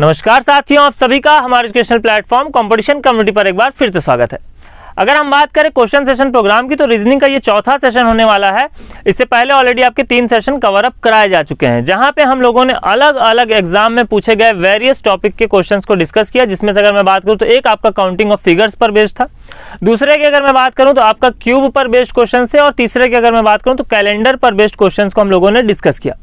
नमस्कार साथियों आप सभी का हमारे एजुकेशनल प्लेटफॉर्म कंपटीशन कम्युनिटी पर एक बार फिर से स्वागत है अगर हम बात करें क्वेश्चन सेशन प्रोग्राम की तो रीजनिंग का ये चौथा सेशन होने वाला है इससे पहले ऑलरेडी आपके तीन सेशन कवर अप कराए जा चुके हैं जहां पे हम लोगों ने अलग अलग एग्जाम में पूछे गए वेरियस टॉपिक के क्वेश्चंस को डिस्कस किया जिसमें से अगर मैं बात करूं तो एक आपका काउंटिंग ऑफ फिगर्स पर बेस्ड था दूसरे की अगर मैं बात करूँ तो आपका क्यूब पर बेस्ड क्वेश्चन थे और तीसरे की अगर मैं बात करूँ तो कैलेंडर पर बेस्ड क्वेश्चन को हम लोगों ने डिस्कस किया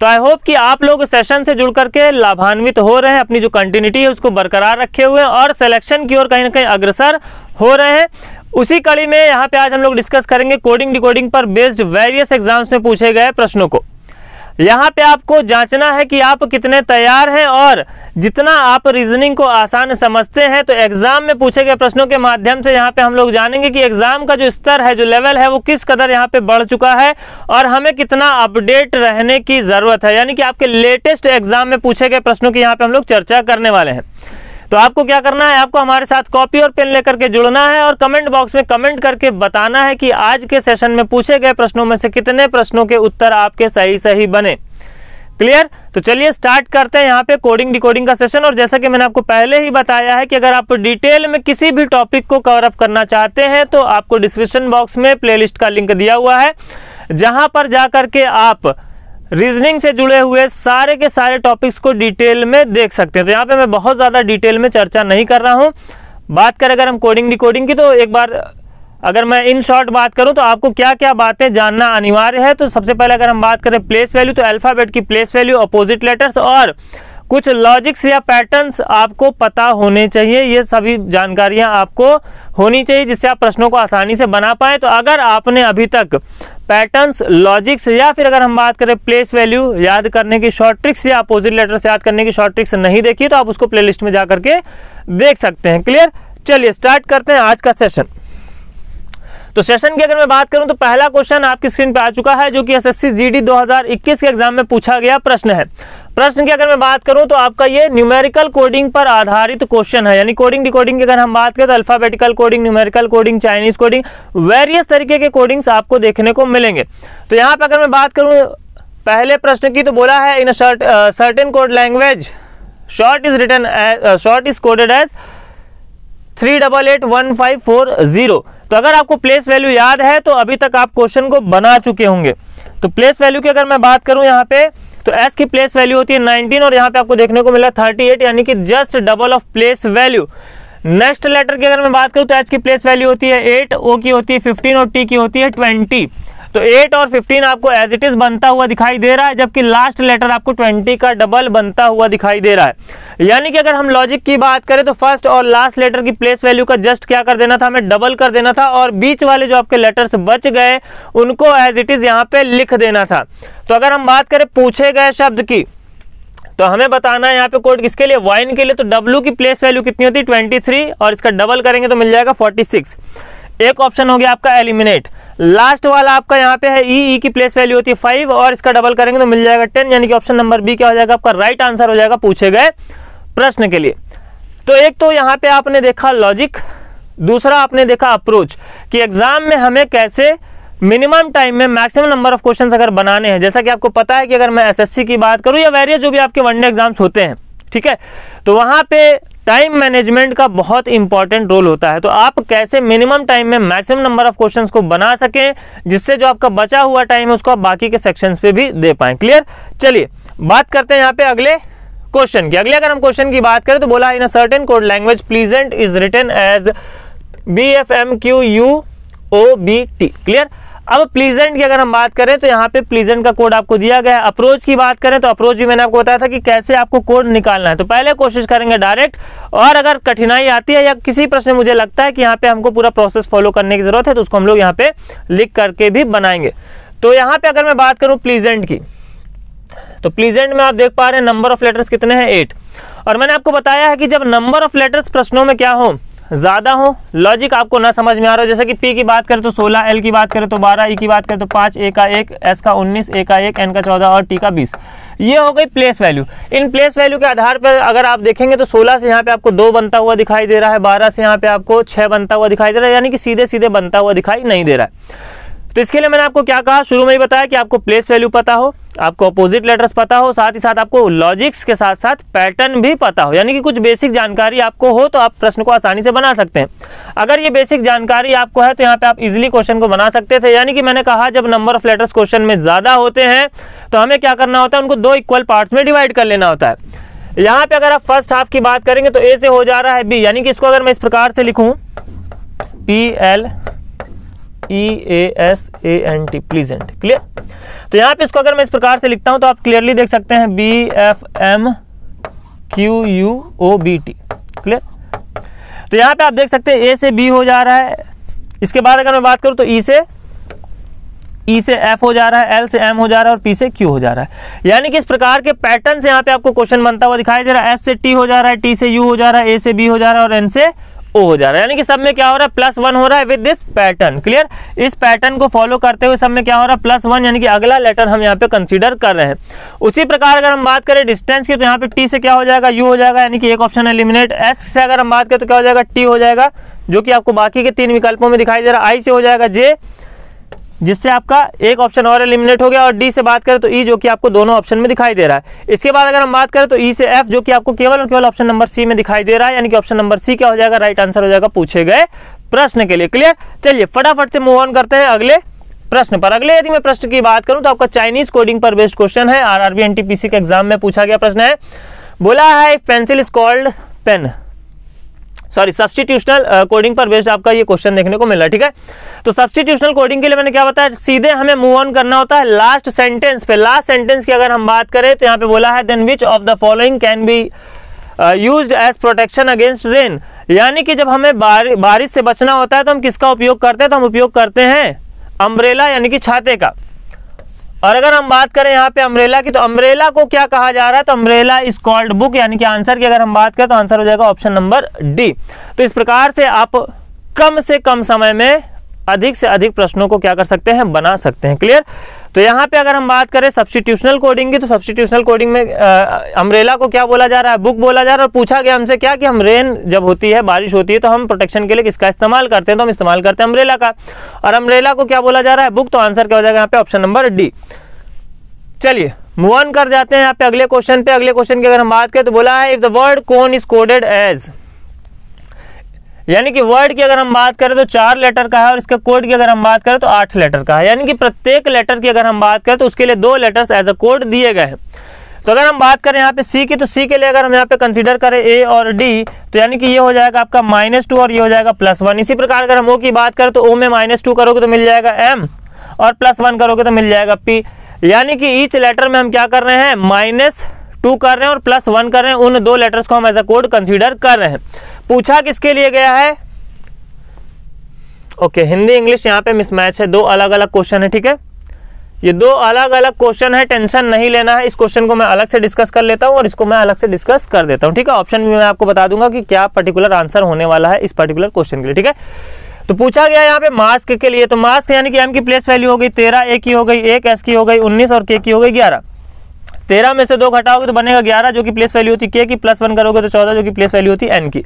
तो आई होप कि आप लोग सेशन से जुड़ करके लाभान्वित हो रहे हैं अपनी जो कंटिन्यूटी है उसको बरकरार रखे हुए हैं और सिलेक्शन की ओर कहीं ना कहीं अग्रसर हो रहे हैं उसी कड़ी में यहाँ पे आज हम लोग डिस्कस करेंगे कोडिंग डिकोडिंग पर बेस्ड वेरियस एग्जाम्स में पूछे गए प्रश्नों को यहाँ पे आपको जांचना है कि आप कितने तैयार हैं और जितना आप रीजनिंग को आसान समझते हैं तो एग्जाम में पूछे गए प्रश्नों के माध्यम से यहाँ पे हम लोग जानेंगे कि एग्जाम का जो स्तर है जो लेवल है वो किस कदर यहाँ पे बढ़ चुका है और हमें कितना अपडेट रहने की जरूरत है यानी कि आपके लेटेस्ट एग्जाम में पूछे गए प्रश्नों की यहाँ पे हम लोग चर्चा करने वाले हैं तो आपको क्या करना है आपको हमारे साथ कॉपी और पेन लेकर के जुड़ना है और कमेंट बॉक्स में कमेंट करके बताना है कि आज के सेशन में पूछे गए प्रश्नों में से कितने प्रश्नों के उत्तर आपके सही सही बने क्लियर तो चलिए स्टार्ट करते हैं यहाँ पे कोडिंग डिकोडिंग का सेशन और जैसा कि मैंने आपको पहले ही बताया है कि अगर आप डिटेल में किसी भी टॉपिक को कवर अप करना चाहते हैं तो आपको डिस्क्रिप्शन बॉक्स में प्लेलिस्ट का लिंक दिया हुआ है जहां पर जाकर के आप रीजनिंग से जुड़े हुए सारे के सारे टॉपिक्स को डिटेल में देख सकते हैं तो यहाँ पे मैं बहुत ज़्यादा डिटेल में चर्चा नहीं कर रहा हूँ बात करें अगर हम कोडिंग डिकोडिंग की तो एक बार अगर मैं इन शॉर्ट बात करूँ तो आपको क्या क्या बातें जानना अनिवार्य है तो सबसे पहले अगर हम बात करें प्लेस वैल्यू तो अल्फ़ाबेट की प्लेस वैल्यू अपोजिट लेटर्स और कुछ लॉजिक्स या पैटर्न्स आपको पता होने चाहिए ये सभी जानकारियां आपको होनी चाहिए जिससे आप प्रश्नों को आसानी से बना पाए तो अगर आपने अभी तक पैटर्न्स लॉजिक्स या फिर अगर हम बात करें प्लेस वैल्यू याद करने की शॉर्ट ट्रिक्स या अपोजिट लेटर्स याद करने की शॉर्ट ट्रिक्स नहीं देखी तो आप उसको प्लेलिस्ट में जा करके देख सकते हैं क्लियर चलिए स्टार्ट करते हैं आज का सेशन तो सेशन की अगर मैं बात करूं तो पहला क्वेश्चन आपकी स्क्रीन पे आ चुका है जो कि एसएससी जीडी 2021 के एग्जाम में पूछा गया प्रश्न है प्रश्न की अगर मैं बात करूं तो आपका ये न्यूमेरिकल कोडिंग पर आधारित क्वेश्चन है यानी कोडिंग डिकोडिंग की अगर हम बात करें तो alphabetical coding numerical coding Chinese coding various तरीके के कोडिंग्स आपको देखने को मिलेंगे तो यहाँ पर अगर मैं बात करूँ पहले प्रश्न की तो बोला है in certain code language short is written short is coded as three double eight one five four zero तो अगर आपको प्लेस वैल्यू याद है तो अभी तक आप क्वेश्चन को बना चुके होंगे तो प्लेस वैल्यू की अगर मैं बात करूं यहाँ पे तो एस की प्लेस वैल्यू होती है नाइनटीन और यहाँ पे आपको देखने को मिला थर्टी एट यानी कि just double of place value next letter की अगर मैं बात करूँ तो एच की प्लेस वैल्यू होती है एट ओ की होती है फिफ्टीन और टी की होती है ट्वेंटी तो एट और फिफ्टीन आपको एज इट इज बनता हुआ दिखाई दे रहा है जबकि लास्ट लेटर आपको ट्वेंटी का डबल बनता हुआ दिखाई दे रहा है यानी कि अगर हम लॉजिक की बात करें तो फर्स्ट और लास्ट लेटर की प्लेस वैल्यू का जस्ट क्या कर देना था हमें डबल कर देना था और बीच वाले जो आपके लेटर्स बच गए उनको एज इट इज यहाँ पे लिख देना था तो अगर हम बात करें पूछे गए शब्द की तो हमें बताना है यहाँ पे कोड किसके लिए वाइन के लिए तो डब्ल्यू की प्लेस वैल्यू कितनी होती है ट्वेंटी और इसका डबल करेंगे तो मिल जाएगा 46 एक ऑप्शन हो गया आपका एलिमिनेट लास्ट वाला आपका यहाँ पे है ई e, e की प्लेस वैल्यू होती है फाइव और इसका डबल करेंगे तो मिल जाएगा टेन यानी कि ऑप्शन नंबर बी क्या हो जाएगा आपका राइट आंसर हो जाएगा पूछे गए प्रश्न के लिए तो एक तो यहाँ पे आपने देखा लॉजिक दूसरा आपने देखा अप्रोच कि एग्जाम में हमें कैसे मिनिमम टाइम में मैक्सिमम नंबर ऑफ क्वेश्चन अगर बनाने हैं जैसा कि आपको पता है कि अगर मैं एस की बात करूँ या वेरियस जो भी आपके वनडे एग्जाम्स होते हैं ठीक है तो वहाँ पे टाइम मैनेजमेंट का बहुत इंपॉर्टेंट रोल होता है तो आप कैसे मिनिमम टाइम में मैक्सिमम नंबर ऑफ क्वेश्चंस को बना सकें जिससे जो आपका बचा हुआ टाइम है उसको आप बाकी के सेक्शंस पे भी दे पाए क्लियर चलिए बात करते हैं यहाँ पे अगले क्वेश्चन की अगले अगर हम क्वेश्चन की बात करें तो बोला in certain code language pleasant is written as B F M Q U O B T clear अब प्लीजेंट की अगर हम बात करें तो यहाँ पे प्लीजेंट का कोड आपको दिया गया है अप्रोच की बात करें तो अप्रोच भी मैंने आपको बताया था कि कैसे आपको कोड निकालना है तो पहले कोशिश करेंगे डायरेक्ट और अगर कठिनाई आती है या किसी प्रश्न में मुझे लगता है कि यहाँ पे हमको पूरा प्रोसेस फॉलो करने की जरूरत है तो उसको हम लोग यहाँ पे लिख करके भी बनाएंगे तो यहाँ पे अगर मैं बात करूँ प्लीजेंट की तो प्लीजेंट में आप देख पा रहे हैं नंबर ऑफ लेटर्स कितने हैं एट और मैंने आपको बताया है कि जब नंबर ऑफ लेटर्स प्रश्नों में क्या हो ज़्यादा हो लॉजिक आपको ना समझ में आ रहा हो जैसे कि पी की बात करें तो 16 एल की बात करें तो 12 ई e की बात करें तो 5 ए का एक एस का 19 ए का एक एन का 14 और टी का 20 ये हो गई place value in place value के आधार पर अगर आप देखेंगे तो 16 से यहाँ पे आपको दो बनता हुआ दिखाई दे रहा है बारह से यहाँ पे आपको छः बनता हुआ दिखाई दे रहा है यानी कि सीधे सीधे बनता हुआ दिखाई नहीं दे रहा है तो इसके लिए मैंने आपको क्या कहा शुरू में ही बताया कि आपको प्लेस वैल्यू पता हो आपको अपोजिट लेटर्स पता हो साथ ही साथ आपको लॉजिक्स के साथ साथ पैटर्न भी पता हो यानी कि कुछ बेसिक जानकारी आपको हो तो आप प्रश्न को आसानी से बना सकते हैं अगर ये बेसिक जानकारी आपको है तो यहाँ पे आप इजिली क्वेश्चन को बना सकते थे यानी कि मैंने कहा जब नंबर ऑफ लेटर्स क्वेश्चन में ज़्यादा होते हैं तो हमें क्या करना होता है उनको दो इक्वल पार्ट में डिवाइड कर लेना होता है यहाँ पे अगर आप फर्स्ट हाफ की बात करेंगे तो ए से हो जा रहा है बी यानी कि इसको अगर मैं इस प्रकार से लिखू P L E A S A N T pleasant clear तो यहां पे इसको अगर मैं इस प्रकार से लिखता हूं तो आप क्लियरली देख सकते हैं B F M Q U O B T clear तो यहां पे आप देख सकते हैं ए से बी हो जा रहा है इसके बाद अगर मैं बात करूं तो ई e से ई e से एफ हो जा रहा है एल से एम हो जा रहा है और पी से क्यू हो जा रहा है यानी कि इस प्रकार के पैटर्न से यहां पे आपको क्वेश्चन बनता हुआ दिखाई दे रहा है एस से टी हो जा रहा है टी से यू हो जा रहा है ए से बी हो जा रहा है और एन से ओ हो जा रहा है यानी कि सब में क्या हो रहा है प्लस वन हो रहा है विद दिस पैटर्न क्लियर इस पैटर्न को फॉलो करते हुए सब में क्या हो रहा है प्लस वन यानी कि अगला लेटर हम यहाँ पे कंसिडर कर रहे हैं उसी प्रकार अगर हम बात करें डिस्टेंस की तो यहाँ पे टी से क्या हो जाएगा यू हो जाएगा यानी कि एक ऑप्शन एलिमिनेट एस से अगर हम बात करें तो क्या हो जाएगा टी हो जाएगा जो कि आपको बाकी के तीन विकल्पों में दिखाई दे रहा है आई से हो जाएगा जे जिससे आपका एक ऑप्शन और एलिमिनेट हो गया और डी से बात करें तो ई e जो कि आपको दोनों ऑप्शन में दिखाई दे रहा है इसके बाद अगर हम बात करें तो ई e से एफ जो कि आपको केवल और केवल ऑप्शन नंबर सी में दिखाई दे रहा है यानी कि ऑप्शन नंबर सी क्या हो जाएगा राइट आंसर हो जाएगा पूछे गए प्रश्न के लिए क्लियर चलिए फटाफट से मूव ऑन करते हैं अगले प्रश्न पर अगले यदि मैं प्रश्न की बात करूं तो आपका चाइनीज कोडिंग पर बेस्ट क्वेश्चन है आरआरबी एनटीपीसी के एग्जाम में पूछा गया प्रश्न है बोला है pencil is called pen sorry substitutional coding पर बेस्ड आपका ये क्वेश्चन देखने को मिल रहा है ठीक है तो सब्सटीट्यूशनल कोडिंग के लिए मैंने क्या बताया सीधे हमें मूव ऑन करना होता है लास्ट सेंटेंस पे लास्ट सेंटेंस की अगर हम बात करें तो यहाँ पे बोला है then which of the following can be use as protection against rain यानी कि जब हमें बार, बारिश से बचना होता है तो हम किसका उपयोग करते हैं तो हम उपयोग करते हैं अम्ब्रेला यानी कि छाते का और अगर हम बात करें यहाँ पे अम्ब्रेला की तो अम्ब्रेला को क्या कहा जा रहा है तो अम्ब्रेला इज कॉल्ड बुक यानी कि आंसर की अगर हम बात करें तो आंसर हो जाएगा ऑप्शन नंबर डी तो इस प्रकार से आप कम से कम समय में अधिक से अधिक प्रश्नों को क्या कर सकते हैं बना सकते हैं क्लियर तो यहाँ पे अगर हम बात करें सब्सटीट्यूशनल कोडिंग की तो सब्सटीट्यूशनल कोडिंग में अम्ब्रेला को क्या बोला जा रहा है बुक बोला जा रहा है और पूछा गया हमसे क्या कि हम रेन जब होती है बारिश होती है तो हम प्रोटेक्शन के लिए किसका इस्तेमाल करते हैं तो हम इस्तेमाल करते हैं अम्ब्रेला का और अम्ब्रेला को क्या बोला जा रहा है बुक तो आंसर क्या हो जाएगा यहाँ पे ऑप्शन नंबर डी चलिए मूव ऑन कर जाते हैं यहाँ पे अगले क्वेश्चन पे अगले क्वेश्चन की अगर हम बात करें तो बोला है if the word cone is coded as यानी कि वर्ड की अगर हम बात करें तो चार लेटर का है और इसके कोड की अगर हम बात करें तो आठ लेटर का है यानी कि प्रत्येक लेटर की अगर हम बात करें तो उसके लिए दो लेटर्स एज अ कोड दिए गए हैं तो अगर हम बात करें यहाँ पे सी की तो सी के लिए अगर हम यहाँ पे कंसीडर करें ए और डी तो यानी कि ये हो जाएगा आपका माइनस टू और ये हो जाएगा प्लस वन इसी प्रकार अगर हम ओ की बात करें तो ओ में माइनस टू करोगे तो मिल जाएगा एम और प्लस वन करोगे तो मिल जाएगा पी यानी कि ईच लेटर में हम क्या कर रहे हैं माइनस टू कर रहे हैं और प्लस वन कर रहे हैं उन दो लेटर्स को हम एज अ कोड कंसिडर कर रहे हैं पूछा किसके लिए गया है ओके okay, हिंदी इंग्लिश यहाँ पे मिसमैच है दो अलग अलग क्वेश्चन है ठीक है ये दो अलग अलग क्वेश्चन है टेंशन नहीं लेना है इस क्वेश्चन को मैं अलग से डिस्कस कर लेता हूं और इसको मैं अलग से डिस्कस कर देता हूं ठीक है ऑप्शन भी मैं आपको बता दूंगा कि क्या पर्टिकुलर आंसर होने वाला है इस पर्टिकुलर क्वेश्चन के लिए ठीक है तो पूछा गया यहाँ पे मास्क के लिए तो मास्क यानी कि एम की प्लेस वैल्यू हो गई तेरह ए की हो गई एक एस की हो गई उन्नीस और के की हो गई ग्यारह तेरह में से दो घटाओगे तो बनेगा ग्यारह जो कि प्लेस वैल्यू होती के की प्लस वन करोगे तो चौदह जो कि प्लेस वैल्यू होती एन की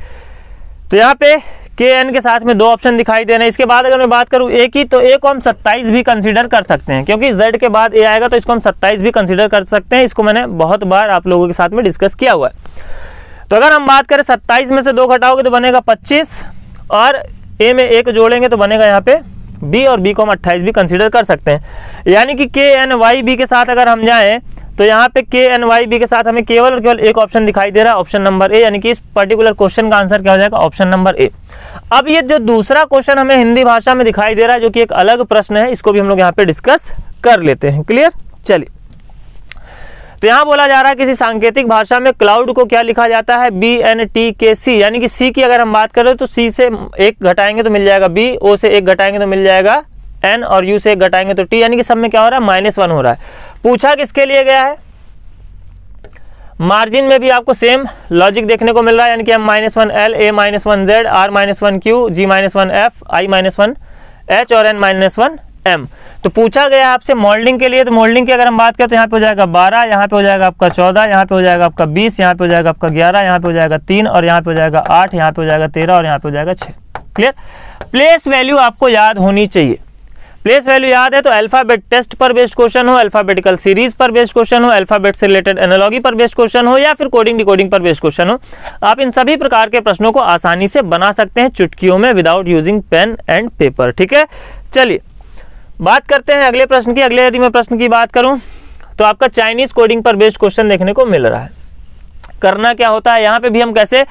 तो यहाँ पे के एन के साथ में दो ऑप्शन दिखाई दे रहे हैं इसके बाद अगर मैं बात करूँ ए की तो ए को हम सत्ताईस भी कंसिडर कर सकते हैं क्योंकि जेड के बाद ए आएगा तो इसको हम सत्ताईस भी कंसिडर कर सकते हैं इसको मैंने बहुत बार आप लोगों के साथ में डिस्कस किया हुआ है तो अगर हम बात करें सत्ताईस में से दो घटाओगे तो बनेगा पच्चीस और ए में एक जोड़ेंगे तो बनेगा यहाँ पे बी और बी को हम अट्ठाईस भी कंसिडर कर सकते हैं यानी कि के एन वाई बी के साथ अगर हम जाएँ तो यहाँ पे के एन वाई बी के साथ हमें केवल और केवल एक ऑप्शन दिखाई दे रहा है ऑप्शन नंबर ए यानी कि इस पर्टिकुलर क्वेश्चन का आंसर क्या हो जाएगा ऑप्शन नंबर ए अब ये जो दूसरा क्वेश्चन हमें हिंदी भाषा में दिखाई दे रहा है जो कि एक अलग प्रश्न है इसको भी हम लोग यहाँ पे डिस्कस कर लेते हैं क्लियर चलिए तो यहाँ बोला जा रहा है किसी सांकेतिक भाषा में क्लाउड को क्या लिखा जाता है बी एन टी के सी यानी कि सी की अगर हम बात करें तो सी से एक घटाएंगे तो मिल जाएगा बी ओ से एक घटाएंगे तो मिल जाएगा एन और यू से एक घटाएंगे तो टी यानी कि सब में क्या हो रहा है माइनस वन हो रहा है पूछा किसके लिए गया है मार्जिन में भी आपको सेम लॉजिक देखने को मिल रहा है यानी कि M minus one L A minus one Z R minus one Q G minus one F I minus one H और एन माइनस वन एम तो पूछा गया आपसे मोल्डिंग के लिए तो मोल्डिंग की अगर हम बात करें तो यहाँ पे हो जाएगा बारह यहाँ पे हो जाएगा आपका चौदह यहाँ पे हो जाएगा आपका बीस यहाँ पे हो जाएगा आपका ग्यारह यहाँ पे हो जाएगा तीन और यहाँ पे हो जाएगा आठ यहाँ पे हो जाएगा तेरह और यहाँ पे हो जाएगा छः क्लियर प्लेस वैल्यू आपको याद होनी चाहिए प्लेस वैल्यू याद है तो अल्फाबेट टेस्ट पर बेस्ड क्वेश्चन हो अल्फाबेटिकल सीरीज पर बेस्ड क्वेश्चन हो अल्फाबेट से रिलेटेड एनालॉगी पर बेस्ड क्वेश्चन हो या फिर कोडिंग डिकोडिंग पर बेस्ड क्वेश्चन हो आप इन सभी प्रकार के प्रश्नों को आसानी से बना सकते हैं चुटकियों में without using pen and paper ठीक है चलिए बात करते हैं अगले प्रश्न की अगले यदि मैं प्रश्न की बात करूं तो आपका चाइनीज कोडिंग पर बेस्ड क्वेश्चन देखने को मिल रहा है करना क्या होता है यहां पे भी हम कैसे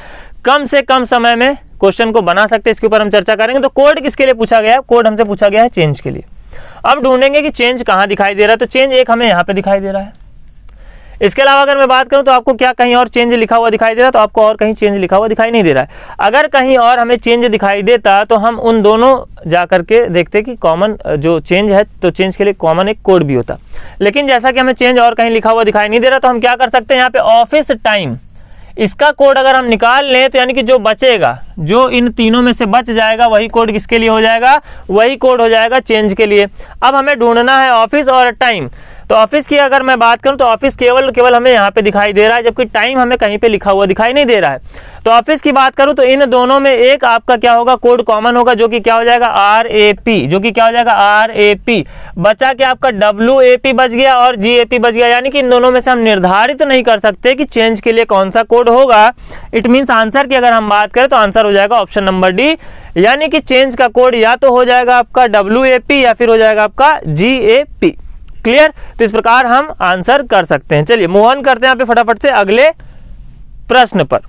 कम से कम समय में क्वेश्चन को बना सकते हैं इसके ऊपर हम चर्चा करेंगे तो कोड किसके लिए पूछा गया है कोड हमसे पूछा गया है चेंज के लिए अब ढूंढेंगे कि चेंज कहाँ दिखाई दे रहा है तो चेंज एक हमें यहाँ पे दिखाई दे रहा है इसके अलावा अगर मैं बात करूं तो आपको क्या कहीं और चेंज लिखा हुआ दिखाई दे रहा है तो आपको और कहीं चेंज लिखा हुआ दिखाई नहीं दे रहा है अगर कहीं और हमें चेंज दिखाई देता तो हम उन दोनों जाकर के देखते कि कॉमन जो चेंज है तो चेंज के लिए कॉमन एक कोड भी होता लेकिन जैसा कि हमें चेंज और कहीं लिखा हुआ दिखाई नहीं दे रहा तो हम क्या कर सकते हैं यहाँ पे ऑफिस टाइम इसका कोड अगर हम निकाल लें तो यानी कि जो बचेगा जो इन तीनों में से बच जाएगा वही कोड किसके लिए हो जाएगा वही कोड हो जाएगा चेंज के लिए अब हमें ढूंढना है ऑफिस और टाइम तो ऑफिस की अगर मैं बात करूँ तो ऑफिस केवल केवल हमें यहाँ पे दिखाई दे रहा है जबकि टाइम हमें कहीं पे लिखा हुआ दिखाई नहीं दे रहा है तो ऑफिस की बात करूँ तो इन दोनों में एक आपका क्या होगा कोड कॉमन होगा जो कि क्या हो जाएगा आर ए पी जो कि क्या हो जाएगा आर ए पी बचा के आपका डब्ल्यू ए पी बच गया और जी ए पी बच गया यानी कि इन दोनों में से हम निर्धारित नहीं कर सकते कि चेंज के लिए कौन सा कोड होगा इट मीन्स आंसर की अगर हम बात करें तो आंसर हो जाएगा ऑप्शन नंबर डी यानी कि चेंज का कोड या तो हो जाएगा आपका डब्ल्यू या फिर हो जाएगा आपका जी ए पी क्लियर तो इस प्रकार हम आंसर कर सकते हैं चलिए मोहन करते हैं यहाँ पे फटाफट से अगले प्रश्न पर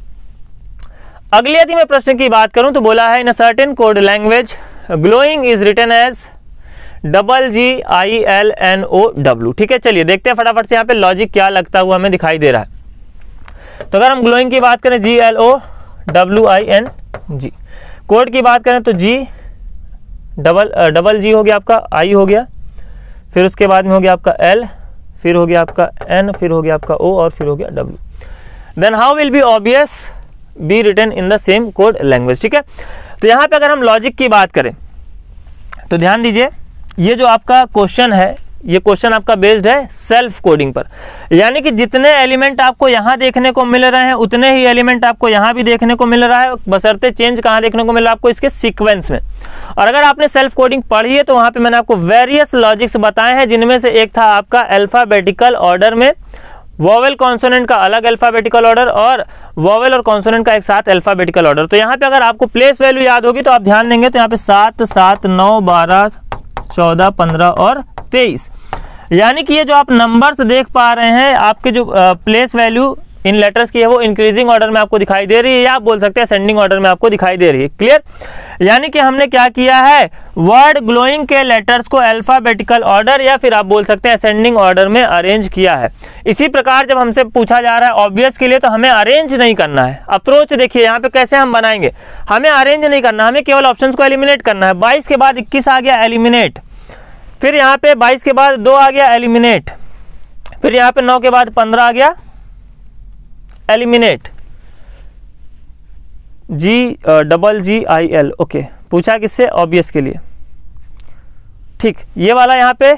अगले यदि मैं प्रश्न की बात करूं तो बोला है in certain code language glowing is written as double G I L N O W ठीक है चलिए देखते हैं फटाफट से यहाँ पे लॉजिक क्या लगता हुआ हमें दिखाई दे रहा है तो अगर हम ग्लोइंग की बात करें G L O W I N G code की बात करें तो जी डबल डबल जी हो गया आपका आई हो गया फिर उसके बाद में हो गया आपका एल फिर हो गया आपका एन फिर हो गया आपका ओ और फिर हो गया W then how will be obvious be written in the same code language ठीक है तो यहाँ पे अगर हम लॉजिक की बात करें तो ध्यान दीजिए ये जो आपका क्वेश्चन है ये क्वेश्चन आपका बेस्ड है सेल्फ कोडिंग पर यानी कि जितने एलिमेंट आपको यहां देखने को मिल रहे हैं उतने ही एलिमेंट आपको यहां भी देखने को मिल रहा है बसरते चेंज कहां देखने को मिल रहा है आपको इसके सीक्वेंस में और अगर आपने सेल्फ कोडिंग पढ़ी है तो वहां पे मैंने आपको वेरियस लॉजिक्स बताए हैं जिनमें से एक था आपका अल्फ़ाबेटिकल ऑर्डर में वॉवेल कॉन्सोनेंट का अलग अल्फ़ाबेटिकल ऑर्डर और वॉवेल और कॉन्सोनेंट का एक साथ अल्फ़ाबेटिकल ऑर्डर तो यहाँ पे अगर आपको प्लेस वैल्यू याद होगी तो आप ध्यान देंगे तो यहाँ पे सात सात नौ बारह चौदह पंद्रह और तेईस यानी कि ये जो आप नंबर्स देख पा रहे हैं आपके जो प्लेस वैल्यू इन लेटर्स की है वो इंक्रीजिंग ऑर्डर में आपको दिखाई दे रही है या आप बोल सकते हैं सेंडिंग ऑर्डर में आपको दिखाई दे रही है क्लियर यानी कि हमने क्या किया है वर्ड ग्लोइंग के लेटर्स को अल्फाबेटिकल ऑर्डर या फिर आप बोल सकते हैं असेंडिंग ऑर्डर में अरेंज किया है इसी प्रकार जब हमसे पूछा जा रहा है ऑब्वियस के लिए तो हमें अरेंज नहीं करना है अप्रोच देखिए यहाँ पे कैसे हम बनाएंगे हमें अरेंज नहीं करना हमें केवल ऑप्शन को एलिमिनेट करना है बाईस के बाद इक्कीस आ गया एलिमिनेट फिर यहाँ पे 22 के बाद दो आ गया एलिमिनेट फिर यहाँ पे 9 के बाद 15 आ गया eliminate G double G I L okay पूछा किससे ऑब्वियस के लिए ठीक ये वाला यहाँ पे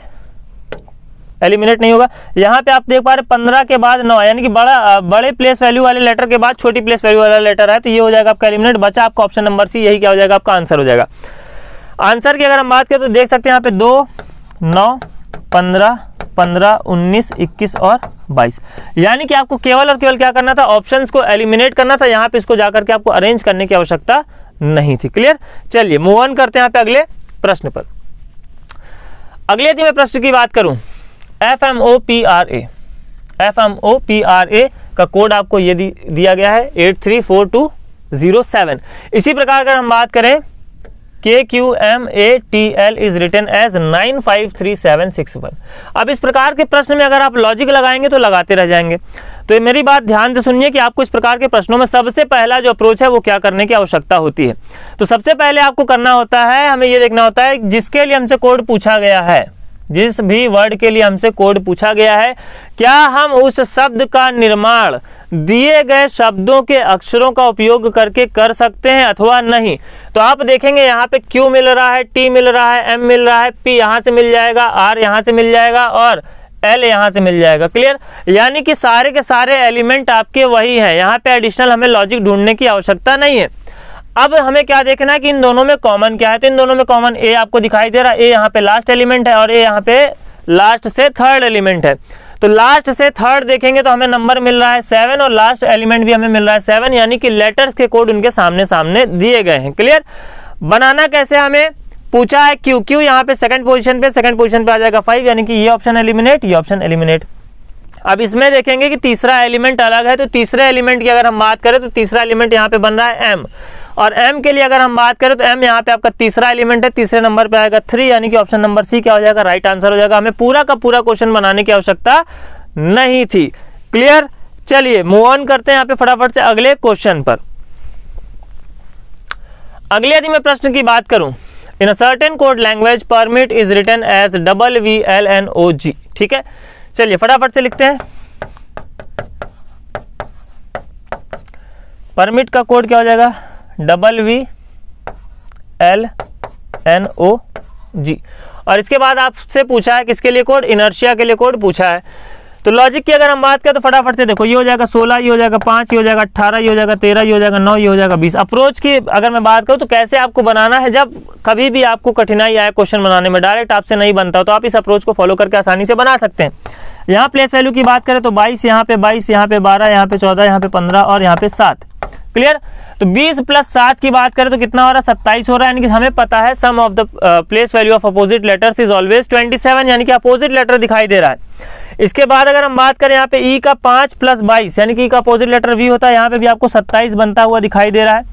एलिमिनेट नहीं होगा यहाँ पे आप देख पा रहे पंद्रह के बाद नौ यानी कि बड़ा बड़े प्लेस वैल्यू वाले लेटर के बाद छोटी प्लेस वैल्यू वाला लेटर है तो ये हो जाएगा आपका एलिमिनेट बचा आपका ऑप्शन नंबर सी यही क्या हो जाएगा आपका आंसर हो जाएगा आंसर की अगर हम बात करें तो देख सकते हैं यहाँ पे दो नौ पंद्रह पंद्रह उन्नीस इक्कीस और बाईस यानी कि आपको केवल और केवल क्या करना था ऑप्शन को एलिमिनेट करना था यहाँ पे इसको जाकर के आपको अरेंज करने की आवश्यकता नहीं थी क्लियर चलिए मूव ऑन करते हैं यहाँ पे अगले प्रश्न पर अगले यदि मैं प्रश्न की बात करूं F M O P R A F M O P R A का कोड आपको ये दिया गया है eight three four two zero seven इसी प्रकार अगर हम बात करें K Q M A T L is written as nine five three seven six one अब इस प्रकार के प्रश्न में अगर आप लॉजिक लगाएंगे तो लगाते रह जाएंगे तो मेरी बात ध्यान से सुनिए कि आपको इस प्रकार के प्रश्नों में सबसे पहला जो अप्रोच है वो क्या करने की आवश्यकता होती है तो सबसे पहले आपको करना होता है हमें ये देखना होता है जिसके लिए हमसे कोड पूछा गया है जिस भी वर्ड के लिए हमसे कोड पूछा गया है क्या हम उस शब्द का निर्माण दिए गए शब्दों के अक्षरों का उपयोग करके कर सकते हैं अथवा नहीं तो आप देखेंगे यहाँ पे Q मिल रहा है T मिल रहा है M मिल रहा है P यहाँ से मिल जाएगा R यहाँ से मिल जाएगा और एल यहाँ से मिल जाएगा क्लियर यानी कि सारे के सारे एलिमेंट आपके वही हैं यहाँ पे एडिशनल हमें लॉजिक ढूंढने की आवश्यकता नहीं है अब हमें क्या देखना है कि इन दोनों में कॉमन क्या है तो इन दोनों में कॉमन ए आपको दिखाई दे रहा है ए यहाँ पे लास्ट एलिमेंट है और ए यहाँ पे लास्ट से थर्ड एलिमेंट है तो लास्ट से थर्ड देखेंगे तो हमें नंबर मिल रहा है सेवन और लास्ट एलिमेंट भी हमें मिल रहा है सेवन यानी कि लेटर्स के कोड उनके सामने सामने दिए गए हैं क्लियर बनाना कैसे हमें पूछा है क्यू क्यू यहाँ पे सेकंड पोजीशन पे सेकंड पोजीशन पे आ जाएगा फाइव यानी कि ये ऑप्शन एलिमिनेट ये ऑप्शन एलिमिनेट अब इसमें देखेंगे कि तीसरा एलिमेंट अलग है तो तीसरे एलिमेंट की अगर हम बात करें तो तीसरा एलिमेंट यहाँ पे बन रहा है एम और एम के लिए अगर हम बात करें तो एम यहाँ पे आपका तीसरा एलिमेंट है तीसरे नंबर पे आएगा थ्री यानी कि ऑप्शन नंबर सी क्या हो जाएगा राइट आंसर हो जाएगा हमें पूरा का पूरा क्वेश्चन बनाने की आवश्यकता नहीं थी क्लियर चलिए मूव ऑन करते हैं यहाँ पे फटाफट से अगले क्वेश्चन पर अगले यदि मैं प्रश्न की बात करूं in a certain code language permit is written as double V L N O G ठीक है चलिए फटाफट से लिखते हैं परमिट का कोड क्या हो जाएगा double V L N O G और इसके बाद आपसे पूछा है किसके लिए कोड इनर्शिया के लिए कोड पूछा है तो लॉजिक की अगर हम बात करें तो फटाफट से देखो ये हो जाएगा सोलह ये हो जाएगा पाँच ये हो जाएगा अट्ठारह ये हो जाएगा तेरह ये हो जाएगा नौ ये हो जाएगा बीस अप्रोच की अगर मैं बात करूँ तो कैसे आपको बनाना है जब कभी भी आपको कठिनाई आए क्वेश्चन बनाने में डायरेक्ट आपसे नहीं बनता तो आप इस अप्रोच को फॉलो करके आसानी से बना सकते हैं यहाँ प्लेस वैल्यू की बात करें तो बाईस यहाँ पे बाईस यहाँ पे बारह यहाँ पे चौदह यहाँ पे पंद्रह और यहाँ पे सात क्लियर तो 20 प्लस सात की बात करें तो कितना हो रहा है सत्ताईस हो रहा है यानी कि हमें पता है sum of the place value of opposite letters is always 27 यानी कि अपोजिट लेटर दिखाई दे रहा है इसके बाद अगर हम बात करें यहाँ पे ई e का पांच प्लस बाईस यानी कि ई e का अपोजिट लेटर वी होता है यहाँ पे भी आपको सत्ताईस बनता हुआ दिखाई दे रहा है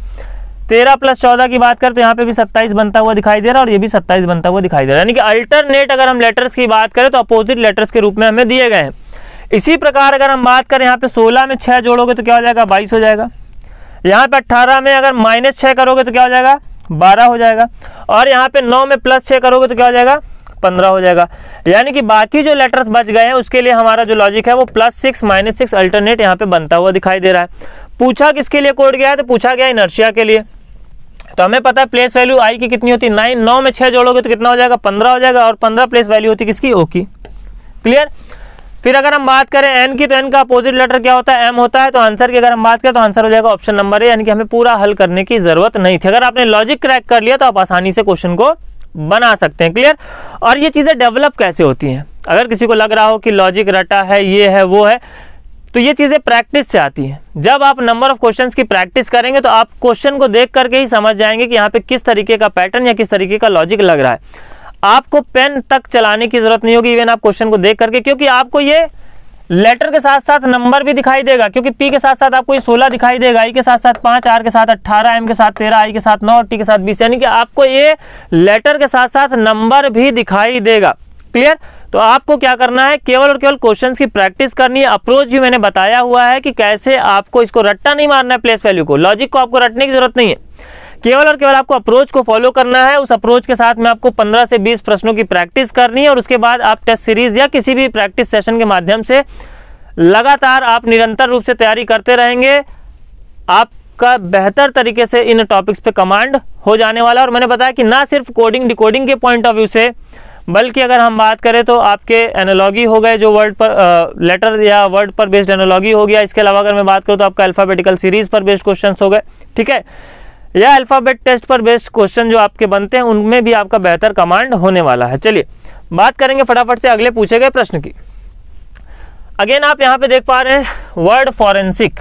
तेरह प्लस चौदह की बात करें तो यहाँ पे भी सत्ताईस बनता हुआ दिखाई दे रहा है और ये भी सत्ताईस बनता हुआ दिखाई दे रहा है यानी कि अल्टरनेट अगर हम लेटर्स की बात करें तो अपोजिट लेटर्स के रूप में हमें दिए गए हैं इसी प्रकार अगर हम बात करें यहाँ पे सोलह में छह जोड़ोगे तो क्या हो जाएगा बाईस हो जाएगा यहाँ पे अट्ठारह में अगर माइनस छः करोगे तो क्या हो जाएगा बारह हो जाएगा और यहाँ पे नौ में प्लस छः करोगे तो क्या हो जाएगा पंद्रह हो जाएगा यानी कि बाकी जो लेटर्स बच गए हैं उसके लिए हमारा जो लॉजिक है वो plus six minus six alternate यहाँ पे बनता हुआ दिखाई दे रहा है पूछा किसके लिए कोड गया है तो पूछा गया इनर्शिया के लिए तो हमें पता है प्लेस वैल्यू आई की कितनी होती है नाइन नौ में छः जोड़ोगे तो कितना हो जाएगा पंद्रह हो जाएगा और पंद्रह प्लेस वैल्यू होती किसकी ओ की क्लियर फिर अगर हम बात करें एन की तो एन का अपोजिट लेटर क्या होता है एम होता है तो आंसर की अगर हम बात करें तो आंसर हो जाएगा ऑप्शन नंबर ए यानी कि हमें पूरा हल करने की जरूरत नहीं थी अगर आपने लॉजिक क्रैक कर लिया तो आप आसानी से क्वेश्चन को बना सकते हैं क्लियर और ये चीज़ें डेवलप कैसे होती हैं अगर किसी को लग रहा हो कि लॉजिक रटा है ये है वो है तो ये चीज़ें प्रैक्टिस से आती हैं जब आप नंबर ऑफ क्वेश्चंस की प्रैक्टिस करेंगे तो आप क्वेश्चन को देख करके ही समझ जाएंगे कि यहाँ पे किस तरीके का पैटर्न या किस तरीके का लॉजिक लग रहा है आपको पेन तक चलाने की जरूरत नहीं होगी इवन आप क्वेश्चन को देख करके क्योंकि आपको ये लेटर के साथ साथ नंबर भी दिखाई देगा क्योंकि पी के साथ साथ आपको ये सोलह दिखाई देगा आई के साथ साथ पांच आर के साथ अट्ठारह एम के साथ तेरह आई के साथ नौ और टी के साथ बीस यानी कि आपको ये लेटर के साथ साथ नंबर भी दिखाई देगा क्लियर तो आपको क्या करना है केवल और केवल क्वेश्चन की प्रैक्टिस करनी है अप्रोच भी मैंने बताया हुआ है कि कैसे आपको इसको रट्टा नहीं मारना है प्लेस वैल्यू को लॉजिक को आपको रटने की जरूरत नहीं है केवल और केवल आपको अप्रोच को फॉलो करना है उस अप्रोच के साथ में आपको 15 से 20 प्रश्नों की प्रैक्टिस करनी है और उसके बाद आप टेस्ट सीरीज या किसी भी प्रैक्टिस सेशन के माध्यम से लगातार आप निरंतर रूप से तैयारी करते रहेंगे आपका बेहतर तरीके से इन टॉपिक्स पे कमांड हो जाने वाला और मैंने बताया कि ना सिर्फ कोडिंग डिकोडिंग के पॉइंट ऑफ व्यू से बल्कि अगर हम बात करें तो आपके एनोलॉगी हो गए जो वर्ड पर आ, लेटर या वर्ड पर बेस्ड एनोलॉगी हो गया इसके अलावा अगर मैं बात करूँ तो आपका अल्फ़ाबेटिकल सीरीज़ पर बेस्ड क्वेश्चन हो गए ठीक है या अल्फ़ाबेट टेस्ट पर बेस्ड क्वेश्चन जो आपके बनते हैं उनमें भी आपका बेहतर कमांड होने वाला है चलिए बात करेंगे फटाफट से अगले पूछे गए प्रश्न की अगेन आप यहाँ पे देख पा रहे हैं वर्ड फॉरेंसिक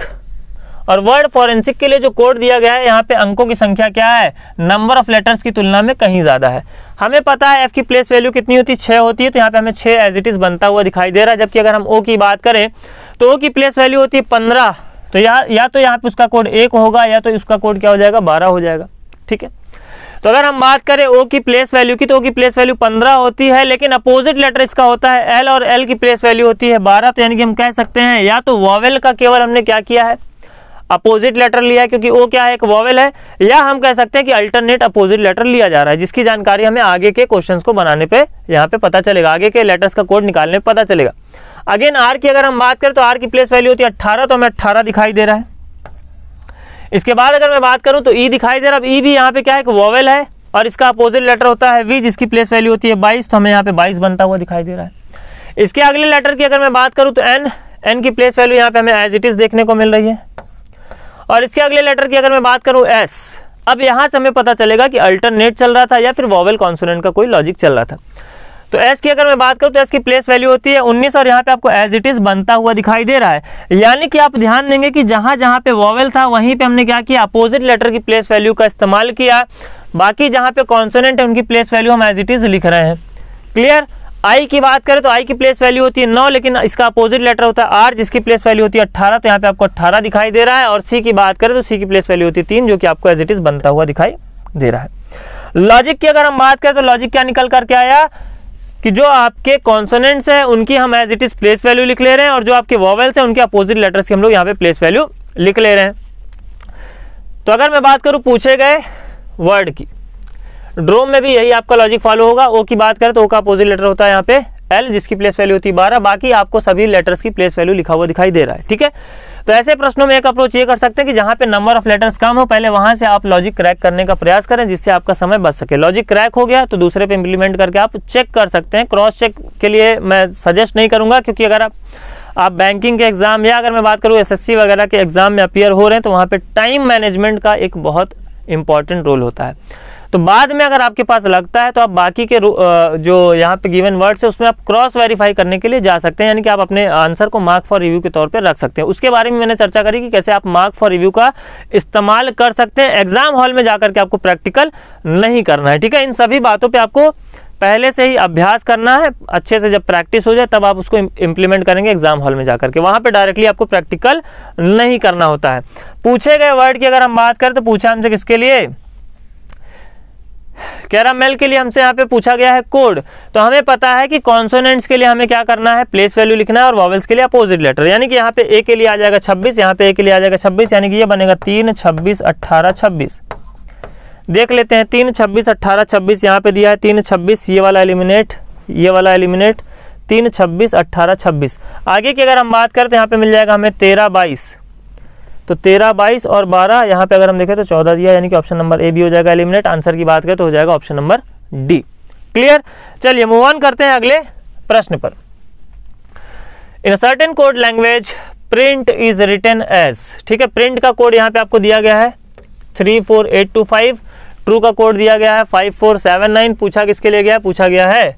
और वर्ड फॉरेंसिक के लिए जो कोड दिया गया है यहाँ पे अंकों की संख्या क्या है नंबर ऑफ लेटर्स की तुलना में कहीं ज़्यादा है हमें पता है एफ की प्लेस वैल्यू कितनी होती है छः होती है तो यहाँ पे हमें छः एज इट इज़ बनता हुआ दिखाई दे रहा है जबकि अगर हम ओ की बात करें तो ओ की प्लेस वैल्यू होती है पंद्रह तो या या तो यहाँ पे उसका कोड एक होगा या तो उसका कोड क्या हो जाएगा बारह हो जाएगा ठीक है तो अगर हम बात करें ओ की प्लेस वैल्यू की तो ओ की प्लेस वैल्यू पंद्रह होती है लेकिन अपोजिट लेटर इसका होता है एल और एल की प्लेस वैल्यू होती है बारह तो यानी कि हम कह सकते हैं या तो वॉवेल का केवल हमने क्या किया है अपोजिट लेटर लिया है क्योंकि ओ क्या है एक वॉवेल है या हम कह सकते हैं कि अल्टरनेट अपोजिट लेटर लिया जा रहा है जिसकी जानकारी हमें आगे के क्वेश्चन को बनाने पर यहाँ पे पता चलेगा आगे के लेटर्स का कोड निकालने पर पता चलेगा अगेन आर की अगर हम बात करें तो आर की प्लेस वैल्यू होती है अट्ठारह तो हमें अट्ठारह दिखाई दे रहा है इसके बाद अगर मैं बात करूं तो ई e दिखाई दे रहा है ई e भी यहाँ पे क्या है कि वोवेल है और इसका अपोजिट लेटर होता है वी जिसकी प्लेस वैल्यू होती है बाईस तो हमें यहाँ पे बाईस बनता हुआ दिखाई दे रहा है इसके अगले लेटर की अगर मैं बात करूँ तो एन एन की प्लेस वैल्यू यहाँ पे हमें एज इट इज़ देखने को मिल रही है और इसके अगले लेटर की अगर मैं बात करूँ एस अब यहाँ से हमें पता चलेगा कि अल्टरनेट चल रहा था या फिर वॉवेल कॉन्सोनेंट का कोई लॉजिक चल रहा था तो एस की अगर मैं बात करूँ तो एस की प्लेस वैल्यू होती है 19 और यहाँ पे आपको एज इट इज़ बनता हुआ दिखाई दे रहा है यानी कि आप ध्यान देंगे कि जहां जहां पे वॉवेल था वहीं पे हमने क्या किया अपोजिट लेटर की प्लेस वैल्यू का इस्तेमाल किया बाकी जहां पे कॉन्सोनेंट है उनकी प्लेस वैल्यू हम एज इट इज़ लिख रहे हैं क्लियर आई की बात करें तो आई की प्लेस वैल्यू होती है नौ लेकिन इसका अपोजिट लेटर होता है आर जिसकी प्लेस वैल्यू होती है अट्ठारह तो यहाँ पे आपको अट्ठारह दिखाई दे रहा है और सी की बात करें तो सी की प्लेस वैल्यू होती है तीन जो कि आपको एज इट इज़ बनता हुआ दिखाई दे रहा है लॉजिक की अगर हम बात करें तो लॉजिक क्या निकल करके आया कि जो आपके कॉन्सोनेंट्स हैं उनकी हम as it is place value लिख ले रहे हैं और जो आपके वॉवल्स हैं उनके अपोजिट लेटर्स की हम लोग यहाँ पे प्लेस वैल्यू लिख ले रहे हैं तो अगर मैं बात करूँ पूछे गए वर्ड की ड्रोम में भी यही आपका लॉजिक फॉलो होगा ओ की बात करें तो ओ का अपोजिट लेटर होता है यहाँ पे एल जिसकी प्लेस वैल्यू होती है बारह बाकी आपको सभी लेटर्स की प्लेस वैल्यू लिखा हुआ दिखाई दे रहा है ठीक है तो ऐसे प्रश्नों में एक अप्रोच ये कर सकते हैं कि जहां पे नंबर ऑफ लेटर्स कम हो पहले वहां से आप लॉजिक क्रैक करने का प्रयास करें जिससे आपका समय बच सके लॉजिक क्रैक हो गया तो दूसरे पे इंप्लीमेंट करके आप चेक कर सकते हैं क्रॉस चेक के लिए मैं सजेस्ट नहीं करूंगा क्योंकि अगर आप आप बैंकिंग के एग्जाम या अगर मैं बात करूँ एस वगैरह के एग्जाम में अपियर हो रहे हैं तो वहाँ पर टाइम मैनेजमेंट का एक बहुत इंपॉर्टेंट रोल होता है तो बाद में अगर आपके पास लगता है तो आप बाकी के जो यहाँ पे गिवन वर्ड्स है उसमें आप क्रॉस वेरीफाई करने के लिए जा सकते हैं यानी कि आप अपने आंसर को मार्क फॉर रिव्यू के तौर पर रख सकते हैं उसके बारे में मैंने चर्चा करी कि कैसे आप मार्क फॉर रिव्यू का इस्तेमाल कर सकते हैं एग्जाम हॉल में जाकर के आपको प्रैक्टिकल नहीं करना है ठीक है इन सभी बातों पर आपको पहले से ही अभ्यास करना है अच्छे से जब प्रैक्टिस हो जाए तब आप उसको इंप्लीमेंट करेंगे एग्जाम हॉल में जाकर के वहां पे डायरेक्टली आपको प्रैक्टिकल नहीं करना होता है पूछे गए वर्ड की अगर हम बात करें तो पूछा हमसे किसके लिए कैरामेल के लिए हमसे यहाँ पे पूछा गया है कोड तो हमें पता है कि कॉन्सोनेंट्स के लिए हमें क्या करना है प्लेस वैल्यू लिखना है और वॉवल्स के लिए अपोजिट लेटर यानी कि यहाँ पे ए के लिए आ जाएगा छब्बीस यहाँ पे ए के लिए आ जाएगा छब्बीस यानी कि ये बनेगा तीन छब्बीस अट्ठारह छब्बीस देख लेते हैं तीन छब्बीस अट्ठारह छब्बीस यहाँ पे दिया है तीन छब्बीस ये वाला एलिमिनेट ये वाला एलिमिनेट तीन छब्बीस अट्ठारह छब्बीस आगे की अगर हम बात करें तो यहाँ पे मिल जाएगा हमें तेरह बाईस तो तेरह बाईस और बारह यहाँ पे अगर हम देखें तो चौदह दिया यानी कि ऑप्शन नंबर ए भी हो जाएगा एलिमिनेट आंसर की बात करें तो हो जाएगा ऑप्शन नंबर डी क्लियर चलिए मूव ऑन करते हैं अगले प्रश्न पर in certain code language print is written as ठीक है प्रिंट का कोड यहाँ पे आपको दिया गया है three four eight two five true का कोड दिया गया है फाइव फोर सेवन नाइन पूछा किसके लिए गया पूछा गया है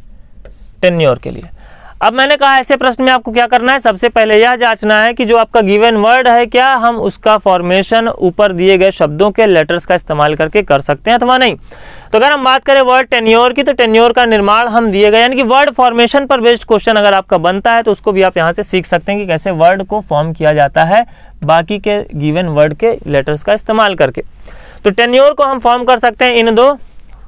टेन्योर के लिए अब मैंने कहा ऐसे प्रश्न में आपको क्या करना है सबसे पहले यह जांचना है कि जो आपका गिवन वर्ड है क्या हम उसका फॉर्मेशन ऊपर दिए गए शब्दों के लेटर्स का इस्तेमाल करके कर सकते हैं अथवा नहीं तो अगर हम बात करें वर्ड टेन्योर की तो टेन्योर का निर्माण हम दिए गए यानी कि वर्ड फॉर्मेशन पर बेस्ड क्वेश्चन अगर आपका बनता है तो उसको भी आप यहाँ से सीख सकते हैं कि कैसे वर्ड को फॉर्म किया जाता है बाकी के गिवन वर्ड के लेटर्स का इस्तेमाल करके तो टेन्योर को हम फॉर्म कर सकते हैं इन दो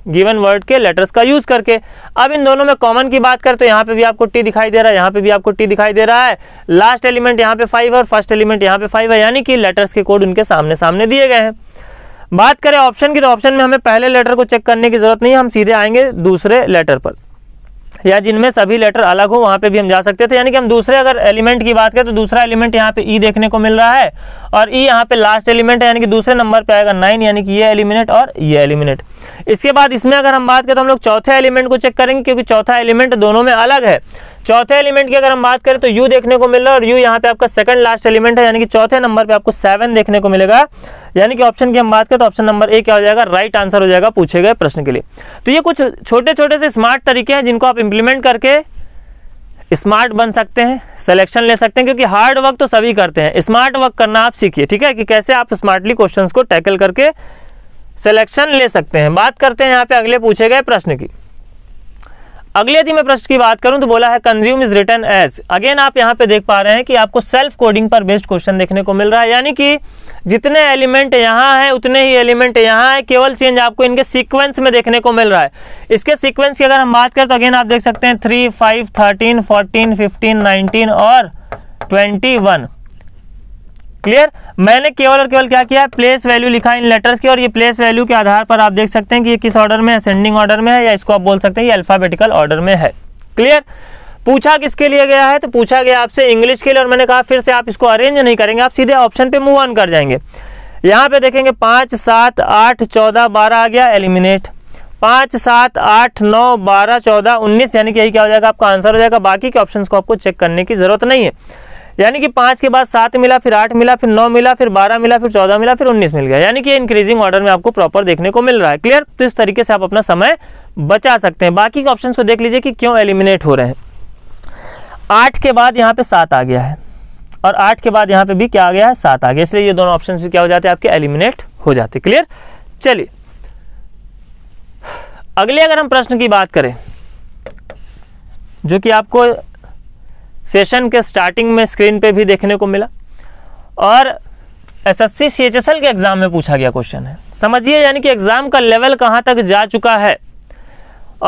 गिवन वर्ड के लेटर्स का यूज करके अब इन दोनों में कॉमन की बात करें तो यहाँ पे भी आपको टी दिखाई दे रहा है यहाँ पे भी आपको टी दिखाई दे रहा है लास्ट एलिमेंट यहाँ पे फाइव और फर्स्ट एलिमेंट यहाँ पे फाइव है यानी कि लेटर्स के कोड उनके सामने सामने दिए गए हैं बात करें ऑप्शन की तो ऑप्शन में हमें पहले लेटर को चेक करने की जरूरत नहीं है हम सीधे आएंगे दूसरे लेटर पर या जिनमें सभी लेटर अलग हो वहाँ पे भी हम जा सकते थे यानी कि हम दूसरे अगर एलिमेंट की बात करें तो दूसरा एलिमेंट यहाँ पे ई e देखने को मिल रहा है और ई e यहाँ पे लास्ट एलिमेंट है यानी कि दूसरे नंबर पे आएगा नाइन यानी कि ये एलिमिनेट और ये एलिमिनेट इसके बाद इसमें अगर हम बात करें तो हम लोग चौथे एलिमेंट को चेक करेंगे क्योंकि चौथा एलिमेंट दोनों में अलग है चौथे एलिमेंट की अगर हम बात करें तो यू देखने को मिल रहा है और यू यहाँ पे आपका सेकंड लास्ट एलिमेंट है यानी कि चौथे नंबर पे आपको सेवन देखने को मिलेगा यानी कि ऑप्शन की हम बात करें तो ऑप्शन नंबर ए क्या हो जाएगा राइट आंसर हो जाएगा पूछे गए प्रश्न के लिए तो ये कुछ छोटे छोटे से स्मार्ट तरीके हैं जिनको आप इंप्लीमेंट करके स्मार्ट बन सकते हैं सिलेक्शन ले सकते हैं क्योंकि हार्ड वर्क तो सभी करते हैं स्मार्ट वर्क करना आप सीखिए ठीक है कि कैसे आप स्मार्टली क्वेश्चन को टैकल करके सिलेक्शन ले सकते हैं बात करते हैं यहाँ पे अगले पूछे गए प्रश्न की अगले यदि मैं प्रश्न की बात करूं तो बोला है consume is written as again आप यहां पे देख पा रहे हैं कि आपको सेल्फ कोडिंग पर बेस्ड क्वेश्चन देखने को मिल रहा है यानी कि जितने एलिमेंट यहाँ हैं उतने ही एलिमेंट यहाँ है केवल चेंज आपको इनके सीक्वेंस में देखने को मिल रहा है इसके सीक्वेंस की अगर हम बात करें तो अगेन आप देख सकते हैं three five thirteen fourteen fifteen nineteen और ट्वेंटी वन क्लियर मैंने केवल और केवल क्या किया प्लेस वैल्यू लिखा इन लेटर्स के और ये प्लेस वैल्यू के आधार पर आप देख सकते हैं कि ये किस ऑर्डर में असेंडिंग ऑर्डर में है या इसको आप बोल सकते हैं ये अल्फाबेटिकल ऑर्डर में है क्लियर पूछा किसके लिए गया है तो पूछा गया आपसे इंग्लिश के लिए और मैंने कहा फिर से आप इसको अरेंज नहीं करेंगे आप सीधे ऑप्शन पे मूव ऑन कर जाएंगे यहाँ पे देखेंगे पाँच सात आठ चौदह बारह आ गया एलिमिनेट पाँच सात आठ नौ बारह चौदह उन्नीस यानी कि यही क्या हो जाएगा आपका आंसर हो जाएगा बाकी के ऑप्शन को आपको चेक करने की जरूरत नहीं है यानी कि पांच के बाद सात मिला फिर आठ मिला फिर नौ मिला फिर बारह मिला फिर चौदह मिला फिर उन्नीस मिल गया यानी कि इंक्रीजिंग ऑर्डर में आपको प्रॉपर देखने को मिल रहा है क्लियर तो इस तरीके से आप अपना समय बचा सकते हैं बाकी के ऑप्शन को देख लीजिए कि क्यों एलिमिनेट हो रहे हैं आठ के बाद यहाँ पे सात आ गया है और आठ के बाद यहाँ पे भी क्या आ गया है सात आ गया इसलिए ये दोनों ऑप्शन भी क्या हो जाते हैं आपके एलिमिनेट हो जाते क्लियर चलिए अगले अगर हम प्रश्न की बात करें जो कि आपको सेशन के स्टार्टिंग में स्क्रीन पे भी देखने को मिला और S S C C H S L के एग्ज़ाम में पूछा गया क्वेश्चन है समझिए यानी कि एग्ज़ाम का लेवल कहाँ तक जा चुका है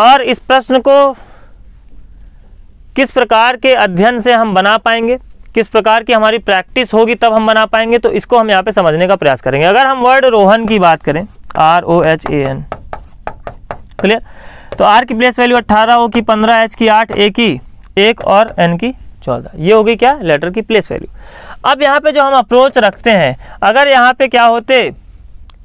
और इस प्रश्न को किस प्रकार के अध्ययन से हम बना पाएंगे किस प्रकार की हमारी प्रैक्टिस होगी तब हम बना पाएंगे तो इसको हम यहाँ पे समझने का प्रयास करेंगे अगर हम वर्ड रोहन की बात करें R O H A N clear तो आर की प्लेस वैल्यू अट्ठारह ओ की पंद्रह एच की आठ ए की एक और एन की चौदह ये होगी क्या लेटर की प्लेस वैल्यू अब यहाँ पे जो हम अप्रोच रखते हैं अगर यहाँ पे क्या होते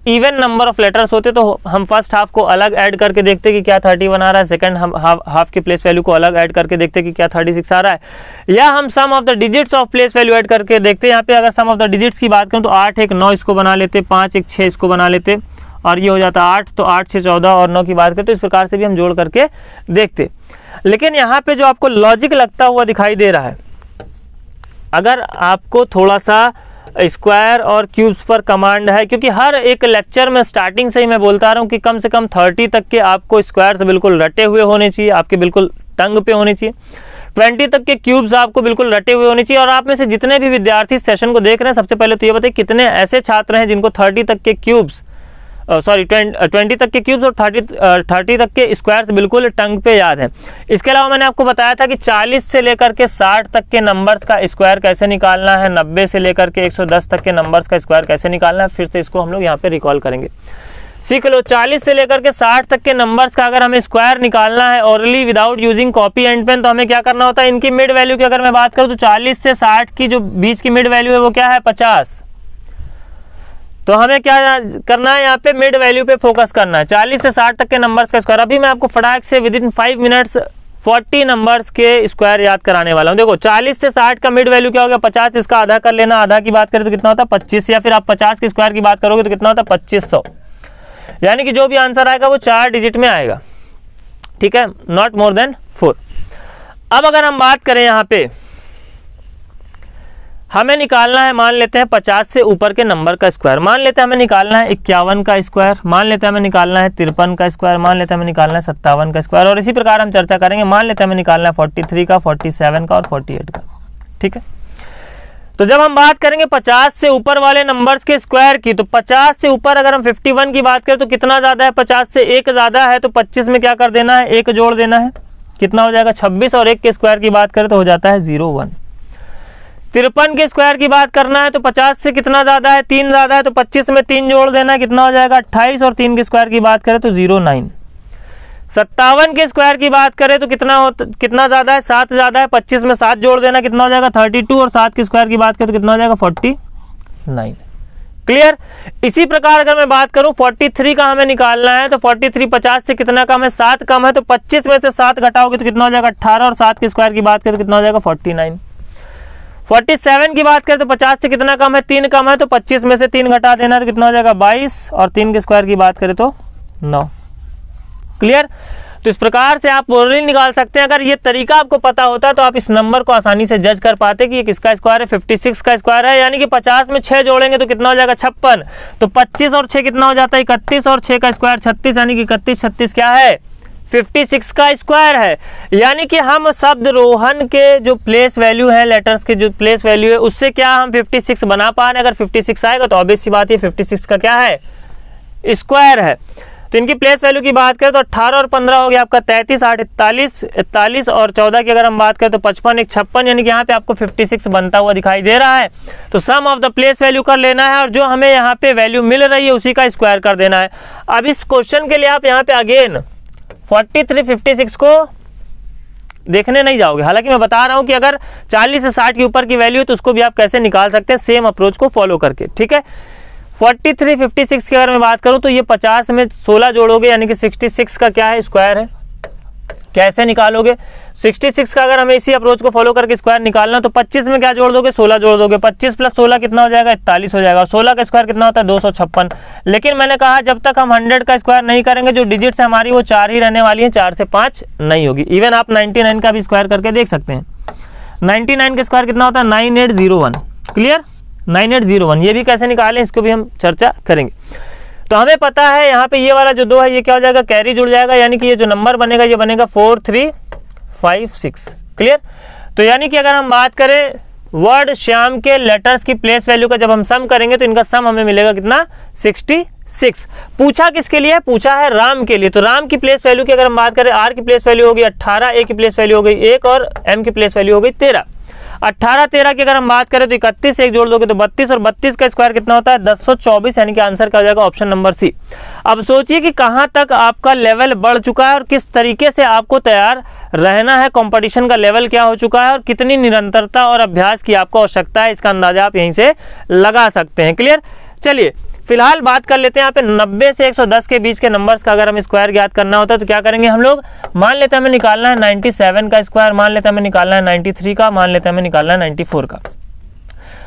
इवन नंबर ऑफ लेटर्स होते तो हम फर्स्ट हाफ को अलग ऐड करके देखते कि क्या 31 आ रहा है सेकंड हम हाफ हाफ की प्लेस वैल्यू को अलग ऐड करके देखते कि क्या 36 आ रहा है या हम sum of the digits of place value add करके देखते हैं यहाँ पे अगर सम ऑफ द डिजिट्स की बात करूँ तो आठ एक नौ इसको बना लेते पाँच एक छः इसको बना लेते और ये हो जाता आठ तो आठ से चौदह और नौ की बात करते तो इस प्रकार से भी हम जोड़ करके देखते लेकिन यहाँ पे जो आपको लॉजिक लगता हुआ दिखाई दे रहा है अगर आपको थोड़ा सा स्क्वायर और क्यूब्स पर कमांड है क्योंकि हर एक लेक्चर में स्टार्टिंग से ही मैं बोलता रहा हूँ कि कम से कम थर्टी तक के आपको स्क्वायर से बिल्कुल रटे हुए होने चाहिए आपके बिल्कुल टंग पे होने चाहिए ट्वेंटी तक के क्यूब्स आपको बिल्कुल रटे हुए होने चाहिए और आप में से जितने भी विद्यार्थी सेशन को देख रहे हैं सबसे पहले तो ये बताइए कितने ऐसे छात्र हैं जिनको थर्टी तक के क्यूब्स सॉरी ट्वेंटी तक के क्यूब्स और थर्टी थर्टी तक के स्क्वायर्स बिल्कुल टंग पे याद है इसके अलावा मैंने आपको बताया था कि चालीस से लेकर के साठ तक के नंबर्स का स्क्वायर कैसे निकालना है नब्बे से लेकर के एक सौ दस तक के नंबर्स का स्क्वायर कैसे निकालना है फिर से इसको हम लोग यहाँ पे रिकॉल करेंगे सीख लो 40 से लेकर के 60 तक के नंबर्स का अगर हमें स्क्वायर निकालना है orally without using copy and pen तो हमें क्या करना होता है इनकी मिड वैल्यू की अगर मैं बात करूँ तो 40 से 60 की जो बीच की मिड वैल्यू है वो क्या है 50 तो हमें क्या करना है यहाँ पे मिड वैल्यू पे फोकस करना है चालीस से साठ तक के नंबर्स का स्क्वायर अभी मैं आपको फटाक से within five minutes forty numbers के स्क्वायर याद कराने वाला हूँ देखो चालीस से साठ का मिड वैल्यू क्या हो गया पचास इसका आधा कर लेना आधा की बात करें तो कितना होता है पच्चीस या फिर आप पचास के स्क्वायर की बात करोगे तो कितना होता है पच्चीस सौ यानी कि जो भी आंसर आएगा वो चार डिजिट में आएगा ठीक है नॉट मोर देन फोर अब अगर हम बात करें यहाँ पे हमें निकालना है मान लेते हैं पचास से ऊपर के नंबर का स्क्वायर मान लेते हैं हमें निकालना है इक्यावन का स्क्वायर मान लेते हैं हमें निकालना है तिरपन का स्क्वायर मान लेते हैं हमें निकालना है सत्तावन का स्क्वायर और इसी प्रकार हम चर्चा करेंगे मान लेते हैं हमें निकालना है फोर्टी थ्री का फोर्टी सेवन का और फोर्टी एट का ठीक है तो जब हम बात करेंगे 50 से ऊपर वाले नंबर्स के स्क्वायर की तो 50 से ऊपर अगर हम 51 की बात करें तो कितना ज़्यादा है 50 से एक ज़्यादा है तो 25 में क्या कर देना है एक जोड़ देना है कितना हो जाएगा 26 और एक के स्क्वायर की बात करें तो हो जाता है जीरो वन तिरपन के स्क्वायर की बात करना है तो पचास से कितना ज्यादा है तीन ज्यादा है तो पच्चीस में तीन जोड़ देना कितना हो जाएगा अट्ठाईस और तीन के स्क्वायर की बात करें तो जीरो नाइन सत्तावन के स्क्वायर की बात करें तो कितना होता कितना ज्यादा है सात ज्यादा है पच्चीस में सात जोड़ देना कितना हो जाएगा थर्टी टू और सात के स्क्वायर की बात करें तो कितना हो जाएगा फोर्टी नाइन क्लियर इसी प्रकार अगर मैं बात करूं थ्री का हमें निकालना है तो फोर्टी थ्री पचास से कितना कम है सात कम है तो पच्चीस में से सात घटाओगे तो कितना हो जाएगा अट्ठारह और सात के स्क्वायर की बात करें तो कितना हो जाएगा फोर्टी नाइन फोर्टी सेवन की बात करें तो पचास से कितना कम है तीन कम है तो पच्चीस में से तीन घटा देना तो कितना हो जाएगा बाईस और तीन के स्क्वायर की बात करें तो नौ क्लियर तो इस प्रकार से आप ओरली निकाल सकते हैं अगर ये तरीका आपको पता होता तो आप इस नंबर को आसानी से जज कर पाते कि ये किसका स्क्वायर है फिफ्टी सिक्स का स्क्वायर है यानी कि पचास में छः जोड़ेंगे तो कितना हो जाएगा छप्पन तो पच्चीस और छः कितना हो जाता है इकतीस और छः का स्क्वायर छत्तीस यानी कि इकतीस छत्तीस क्या है 56 का स्क्वायर है यानी कि हम शब्द रोहन के जो प्लेस वैल्यू है लेटर्स के जो प्लेस वैल्यू है उससे क्या हम 56 बना पा रहे हैं अगर 56 आएगा तो ऑब्वियस सी बात है 56 का क्या है स्क्वायर है तो इनकी प्लेस वैल्यू की बात करें तो 18 और 15 हो गया आपका 33 आठ इकतालीस इकतालीस और 14 की अगर हम बात करें तो 55 एक छप्पन यानी कि यहाँ पे आपको 56 बनता हुआ दिखाई दे रहा है तो sum of the place value कर लेना है और जो हमें यहाँ पे वैल्यू मिल रही है उसी का स्क्वायर कर देना है अब इस क्वेश्चन के लिए आप यहाँ पे again forty three fifty six को देखने नहीं जाओगे हालांकि मैं बता रहा हूं कि अगर 40 से 60 के ऊपर की वैल्यू तो उसको भी आप कैसे निकाल सकते हैं सेम अप्रोच को फॉलो करके ठीक है 4356 56 की अगर मैं बात करूं तो ये 50 में 16 जोड़ोगे यानी कि 66 का क्या है स्क्वायर है कैसे निकालोगे 66 का अगर हमें इसी अप्रोच को फॉलो करके स्क्वायर निकालना तो 25 में क्या जोड़ दोगे 16 जोड़ दोगे 25 प्लस 16 कितना हो जाएगा इकतालीस हो जाएगा और 16 का स्क्वायर कितना होता है दो लेकिन मैंने कहा जब तक हम 100 का स्क्वायर नहीं करेंगे जो डिजिट्स हमारी वो चार ही रहने वाली है चार से पांच नहीं होगी इवन आप नाइनटी का भी स्क्वायर करके देख सकते हैं नाइनटी का स्क्वायर कितना होता है नाइन क्लियर नाइन ये भी कैसे निकालें इसको भी हम चर्चा करेंगे तो हमें पता है यहाँ पे ये वाला जो दो है ये क्या हो जाएगा कैरी जुड़ जाएगा यानी कि ये जो नंबर बनेगा ये बनेगा four three five six clear तो यानी कि अगर हम बात करें वर्ड श्याम के लेटर्स की प्लेस वैल्यू का जब हम सम करेंगे तो इनका सम हमें मिलेगा कितना सिक्सटी सिक्स पूछा किसके लिए पूछा है राम के लिए तो राम की प्लेस वैल्यू की अगर हम बात करें आर की प्लेस वैल्यू होगी अट्ठारह ए की प्लेस वैल्यू हो गई एक और एम की प्लेस वैल्यू हो गई तेरह अट्ठारह तेरह की अगर हम बात करें तो इकतीस एक जोड़ दोगे तो बत्तीस और बत्तीस का स्क्वायर कितना होता है दस यानी कि आंसर का हो जाएगा ऑप्शन नंबर सी अब सोचिए कि कहाँ तक आपका लेवल बढ़ चुका है और किस तरीके से आपको तैयार रहना है कंपटीशन का लेवल क्या हो चुका है और कितनी निरंतरता और अभ्यास की आपको आवश्यकता है इसका अंदाजा आप यहीं से लगा सकते हैं क्लियर चलिए फिलहाल बात कर लेते हैं यहाँ पे 90 से 110 के बीच के नंबर्स का अगर हम स्क्वायर ज्ञात करना होता है तो क्या करेंगे हम लोग मान लेते हैं हमें निकालना है 97 का स्क्वायर मान लेते हैं हमें निकालना है 93 का मान लेते हैं हमें निकालना है 94 का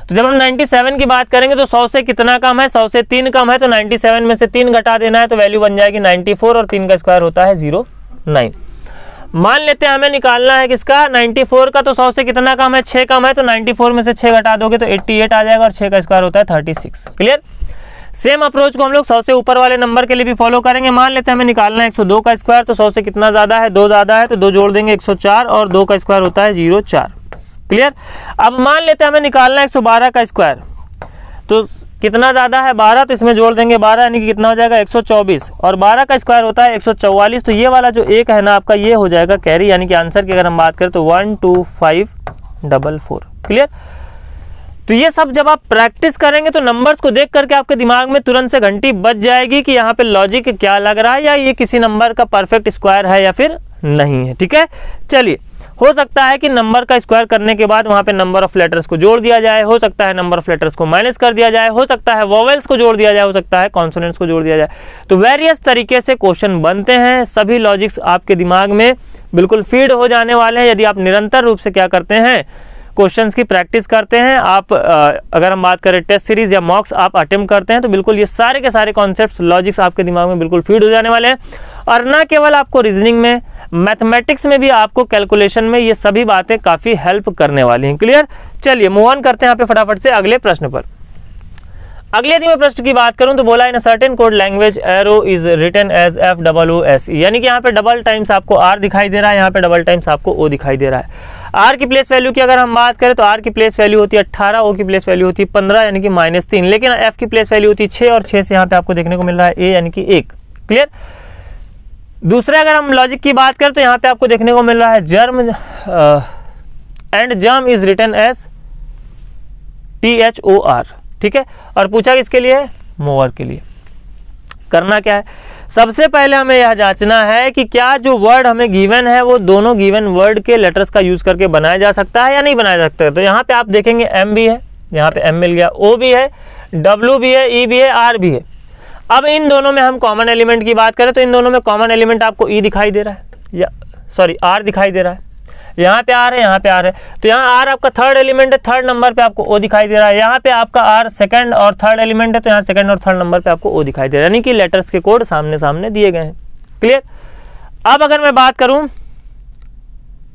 तो जब हम 97 की बात करेंगे तो 100 से कितना कम है 100 से तीन कम है तो 97 में से तीन घटा देना है तो वैल्यू बन जाएगी 94 और तीन का स्क्वायर होता है जीरो नाइन मान लेते हैं हमें निकालना है किसका 94 का तो 100 से कितना कम है 6 कम है तो 94 में से 6 घटा दोगे तो 88 आ जाएगा और 6 का स्क्वायर होता है 36 क्लियर सेम अप्रोच को हम लोग सौ से ऊपर वाले नंबर के लिए भी फॉलो करेंगे मान लेते हैं हमें निकालना है 102 का स्क्वायर तो सौ से कितना ज़्यादा है दो ज़्यादा है तो दो जोड़ देंगे एक और दो का स्क्वायर होता है जीरो चार क्लियर अब मान लेते हैं हमें निकालना है एक का स्क्वायर तो कितना ज़्यादा है 12 तो इसमें जोड़ देंगे 12 यानी कि कितना हो जाएगा 124 और 12 का स्क्वायर होता है 144 तो ये वाला जो एक है ना आपका ये हो जाएगा कैरी यानी कि आंसर की अगर हम बात करें तो one two five double four clear तो ये सब जब आप प्रैक्टिस करेंगे तो नंबर्स को देख करके आपके दिमाग में तुरंत से घंटी बच जाएगी कि यहाँ पे लॉजिक क्या लग रहा है या ये किसी नंबर का परफेक्ट स्क्वायर है या फिर नहीं है ठीक है चलिए हो सकता है कि नंबर का स्क्वायर करने के बाद वहाँ पे नंबर ऑफ लेटर्स को जोड़ दिया जाए हो सकता है नंबर ऑफ लेटर्स को माइनस कर दिया जाए हो सकता है वोवेल्स को जोड़ दिया जाए हो सकता है कॉन्सोनेंट्स को जोड़ दिया जाए तो वेरियस तरीके से क्वेश्चन बनते हैं सभी लॉजिक्स आपके दिमाग में बिल्कुल फीड हो जाने वाले हैं यदि आप निरंतर रूप से क्या करते हैं क्वेश्चन की प्रैक्टिस करते हैं आप अगर हम बात करें टेस्ट सीरीज या मॉक्स आप अटेम्प करते हैं तो बिल्कुल ये सारे के सारे कॉन्सेप्ट लॉजिक्स आपके दिमाग में बिल्कुल फीड हो जाने वाले हैं और न केवल आपको रीजनिंग में मैथमेटिक्स में भी आपको कैलकुलेशन में ये सभी बातें काफ़ी हेल्प करने वाली हैं क्लियर चलिए मूव ऑन करते हैं यहाँ पे फटाफट से अगले प्रश्न पर अगले यदि मैं प्रश्न की बात करूं तो बोला in certain code language arrow is written as F double O S यानी कि यहाँ पे डबल टाइम्स आपको आर दिखाई दे रहा है यहाँ पे डबल टाइम्स आपको ओ दिखाई दे रहा है आर की प्लेस वैल्यू की अगर हम बात करें तो आर की प्लेस वैल्यू होती है अट्ठारह ओ की प्लेस वैल्यू होती है पंद्रह यानी कि माइनस तीन लेकिन एफ की प्लेस वैल्यू होती है छः और छः से यहाँ पे आपको देखने को मिल रहा है ए यानी कि एक क्लियर दूसरा अगर हम लॉजिक की बात करें तो यहाँ पे आपको देखने को मिल रहा है germ and germ is written as T H O R ठीक है और पूछा किसके लिए मोअर के लिए करना क्या है सबसे पहले हमें यह जांचना है कि क्या जो वर्ड हमें गिवन है वो दोनों गिवन वर्ड के लेटर्स का यूज करके बनाया जा सकता है या नहीं बनाया जा सकता है तो यहाँ पे आप देखेंगे एम भी है यहाँ पे एम मिल गया ओ भी है डब्ल्यू भी है ई e भी है आर भी है अब इन दोनों में हम कॉमन एलिमेंट की बात करें तो इन दोनों में कॉमन एलिमेंट आपको ई e दिखाई दे रहा है या सॉरी आर दिखाई दे रहा है यहाँ पे आर है यहाँ पे आर है तो यहाँ आर आपका थर्ड एलिमेंट है थर्ड नंबर पे आपको ओ दिखाई दे रहा है यहाँ पे आपका आर सेकंड और थर्ड एलिमेंट है तो यहाँ सेकंड और थर्ड नंबर पे आपको ओ दिखाई दे रहा है यानी कि लेटर्स के कोड सामने सामने दिए गए हैं क्लियर अब अगर मैं बात करूं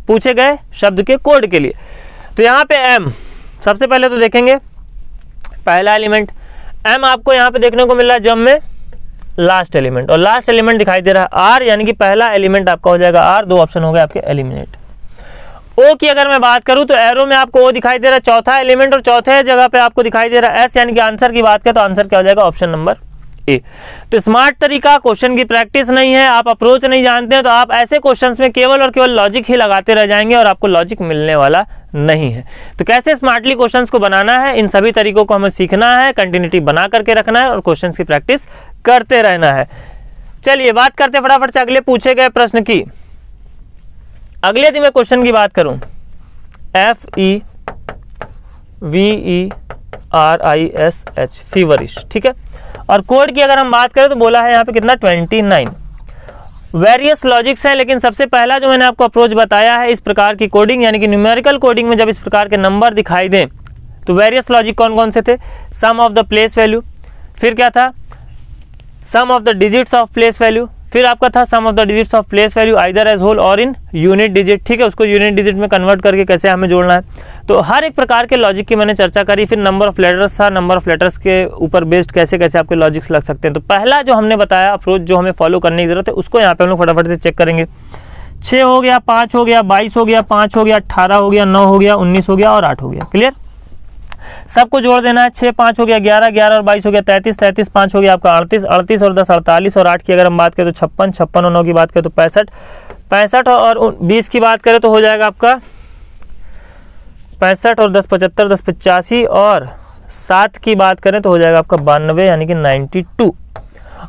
पूछे गए शब्द के कोड के लिए तो यहाँ पे एम सबसे पहले तो देखेंगे पहला एलिमेंट एम आपको यहाँ पे देखने को मिल रहा है जम में लास्ट एलिमेंट और लास्ट एलिमेंट दिखाई दे रहा है आर यानी कि पहला एलिमेंट आपका हो जाएगा आर दो ऑप्शन हो गए आपके एलिमिनेट ओ की अगर मैं बात करूं तो एरो में आपको ओ दिखाई दे रहा है चौथा एलिमेंट और चौथे जगह पे आपको दिखाई दे रहा है एस यानी कि आंसर की बात करें तो आंसर क्या हो जाएगा ऑप्शन नंबर ए तो स्मार्ट तरीका क्वेश्चन की प्रैक्टिस नहीं है आप अप्रोच नहीं जानते हैं तो आप ऐसे क्वेश्चन में केवल और केवल लॉजिक ही लगाते रह जाएंगे और आपको लॉजिक मिलने वाला नहीं है तो कैसे स्मार्टली क्वेश्चन को बनाना है इन सभी तरीकों को हमें सीखना है कंटिन्यूटी बना करके रखना है और क्वेश्चन की प्रैक्टिस करते रहना है चलिए बात करते फटाफट से अगले पूछे गए प्रश्न की अगले यदि मैं क्वेश्चन की बात करूं F E V E R I S H feverish ठीक है और कोड की अगर हम बात करें तो बोला है यहाँ पे कितना ट्वेंटी नाइन वेरियस लॉजिक्स हैं लेकिन सबसे पहला जो मैंने आपको अप्रोच बताया है इस प्रकार की कोडिंग यानी कि न्यूमेरिकल कोडिंग में जब इस प्रकार के नंबर दिखाई दें तो वेरियस लॉजिक कौन कौन से थे sum of the place value फिर क्या था sum of the digits of place value फिर आपका था sum of the digits of place value either as whole or in unit digit ठीक है उसको यूनिट डिजिट में कन्वर्ट करके कैसे हमें जोड़ना है तो हर एक प्रकार के लॉजिक की मैंने चर्चा करी फिर नंबर ऑफ लेटर्स था नंबर ऑफ लेटर्स के ऊपर बेस्ड कैसे कैसे आपके लॉजिक्स लग सकते हैं तो पहला जो हमने बताया अप्रोच जो हमें फॉलो करने की जरूरत है उसको यहाँ पे हम लोग फटाफट से चेक करेंगे छः हो गया पाँच हो गया बाईस हो गया पाँच हो गया अट्ठारह हो गया नौ हो गया उन्नीस हो गया और आठ हो गया क्लियर सबको जोड़ देना है छः पाँच हो गया ग्यारह ग्यारह और बाईस हो गया तैंतीस तैंतीस पाँच हो गया आपका अड़तीस अड़तीस और दस अड़तालीस और आठ की अगर हम बात करें तो छप्पन छप्पन और नौ की बात करें तो पैंसठ पैंसठ और बीस की बात करें तो हो जाएगा आपका पैंसठ और दस पचहत्तर दस पचासी और सात की बात करें तो हो जाएगा आपका बानवे यानी कि नाइन्टी टू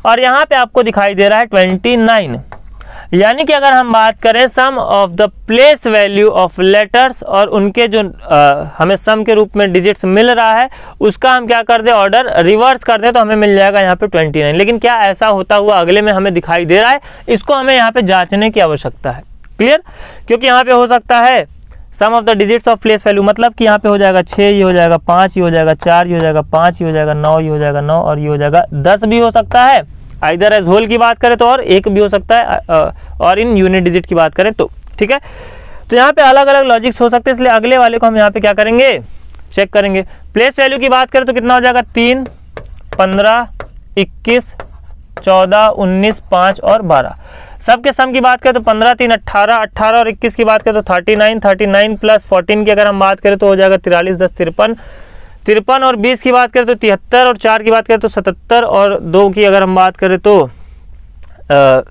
और यहाँ पे आपको दिखाई दे रहा है ट्वेंटी नाइन यानी कि अगर हम बात करें sum of the place value of letters और उनके जो आ, हमें सम के रूप में डिजिट्स मिल रहा है उसका हम क्या कर दें ऑर्डर रिवर्स कर दें तो हमें मिल जाएगा यहाँ पे 29 लेकिन क्या ऐसा होता हुआ अगले में हमें दिखाई दे रहा है इसको हमें यहाँ पे जांचने की आवश्यकता है क्लियर क्योंकि यहाँ पे हो सकता है sum of the digits of place value मतलब कि यहाँ पे हो जाएगा छः ये हो जाएगा पाँच ये हो जाएगा चार ये हो जाएगा पाँच ये हो जाएगा नौ ये हो जाएगा नौ और ये हो जाएगा दस भी हो सकता है आइधर एज होल की बात करें तो और एक भी हो सकता है और इन यूनिट डिजिट की बात करें तो ठीक है तो यहाँ पे अलग अलग लॉजिक्स हो सकते हैं इसलिए अगले वाले को हम यहाँ पे क्या करेंगे चेक करेंगे प्लेस वैल्यू की बात करें तो कितना हो जाएगा तीन पंद्रह इक्कीस चौदह उन्नीस पाँच और बारह सबके सम की बात करें तो पंद्रह तीन अट्ठारह अट्ठारह और इक्कीस की बात करें तो thirty nine thirty nine plus fourteen की अगर हम बात करें तो हो जाएगा तिरालीस दस तिरपन तिरपन और बीस की बात करें तो तिहत्तर और चार की बात करें तो सतहत्तर और दो की अगर हम बात करें तो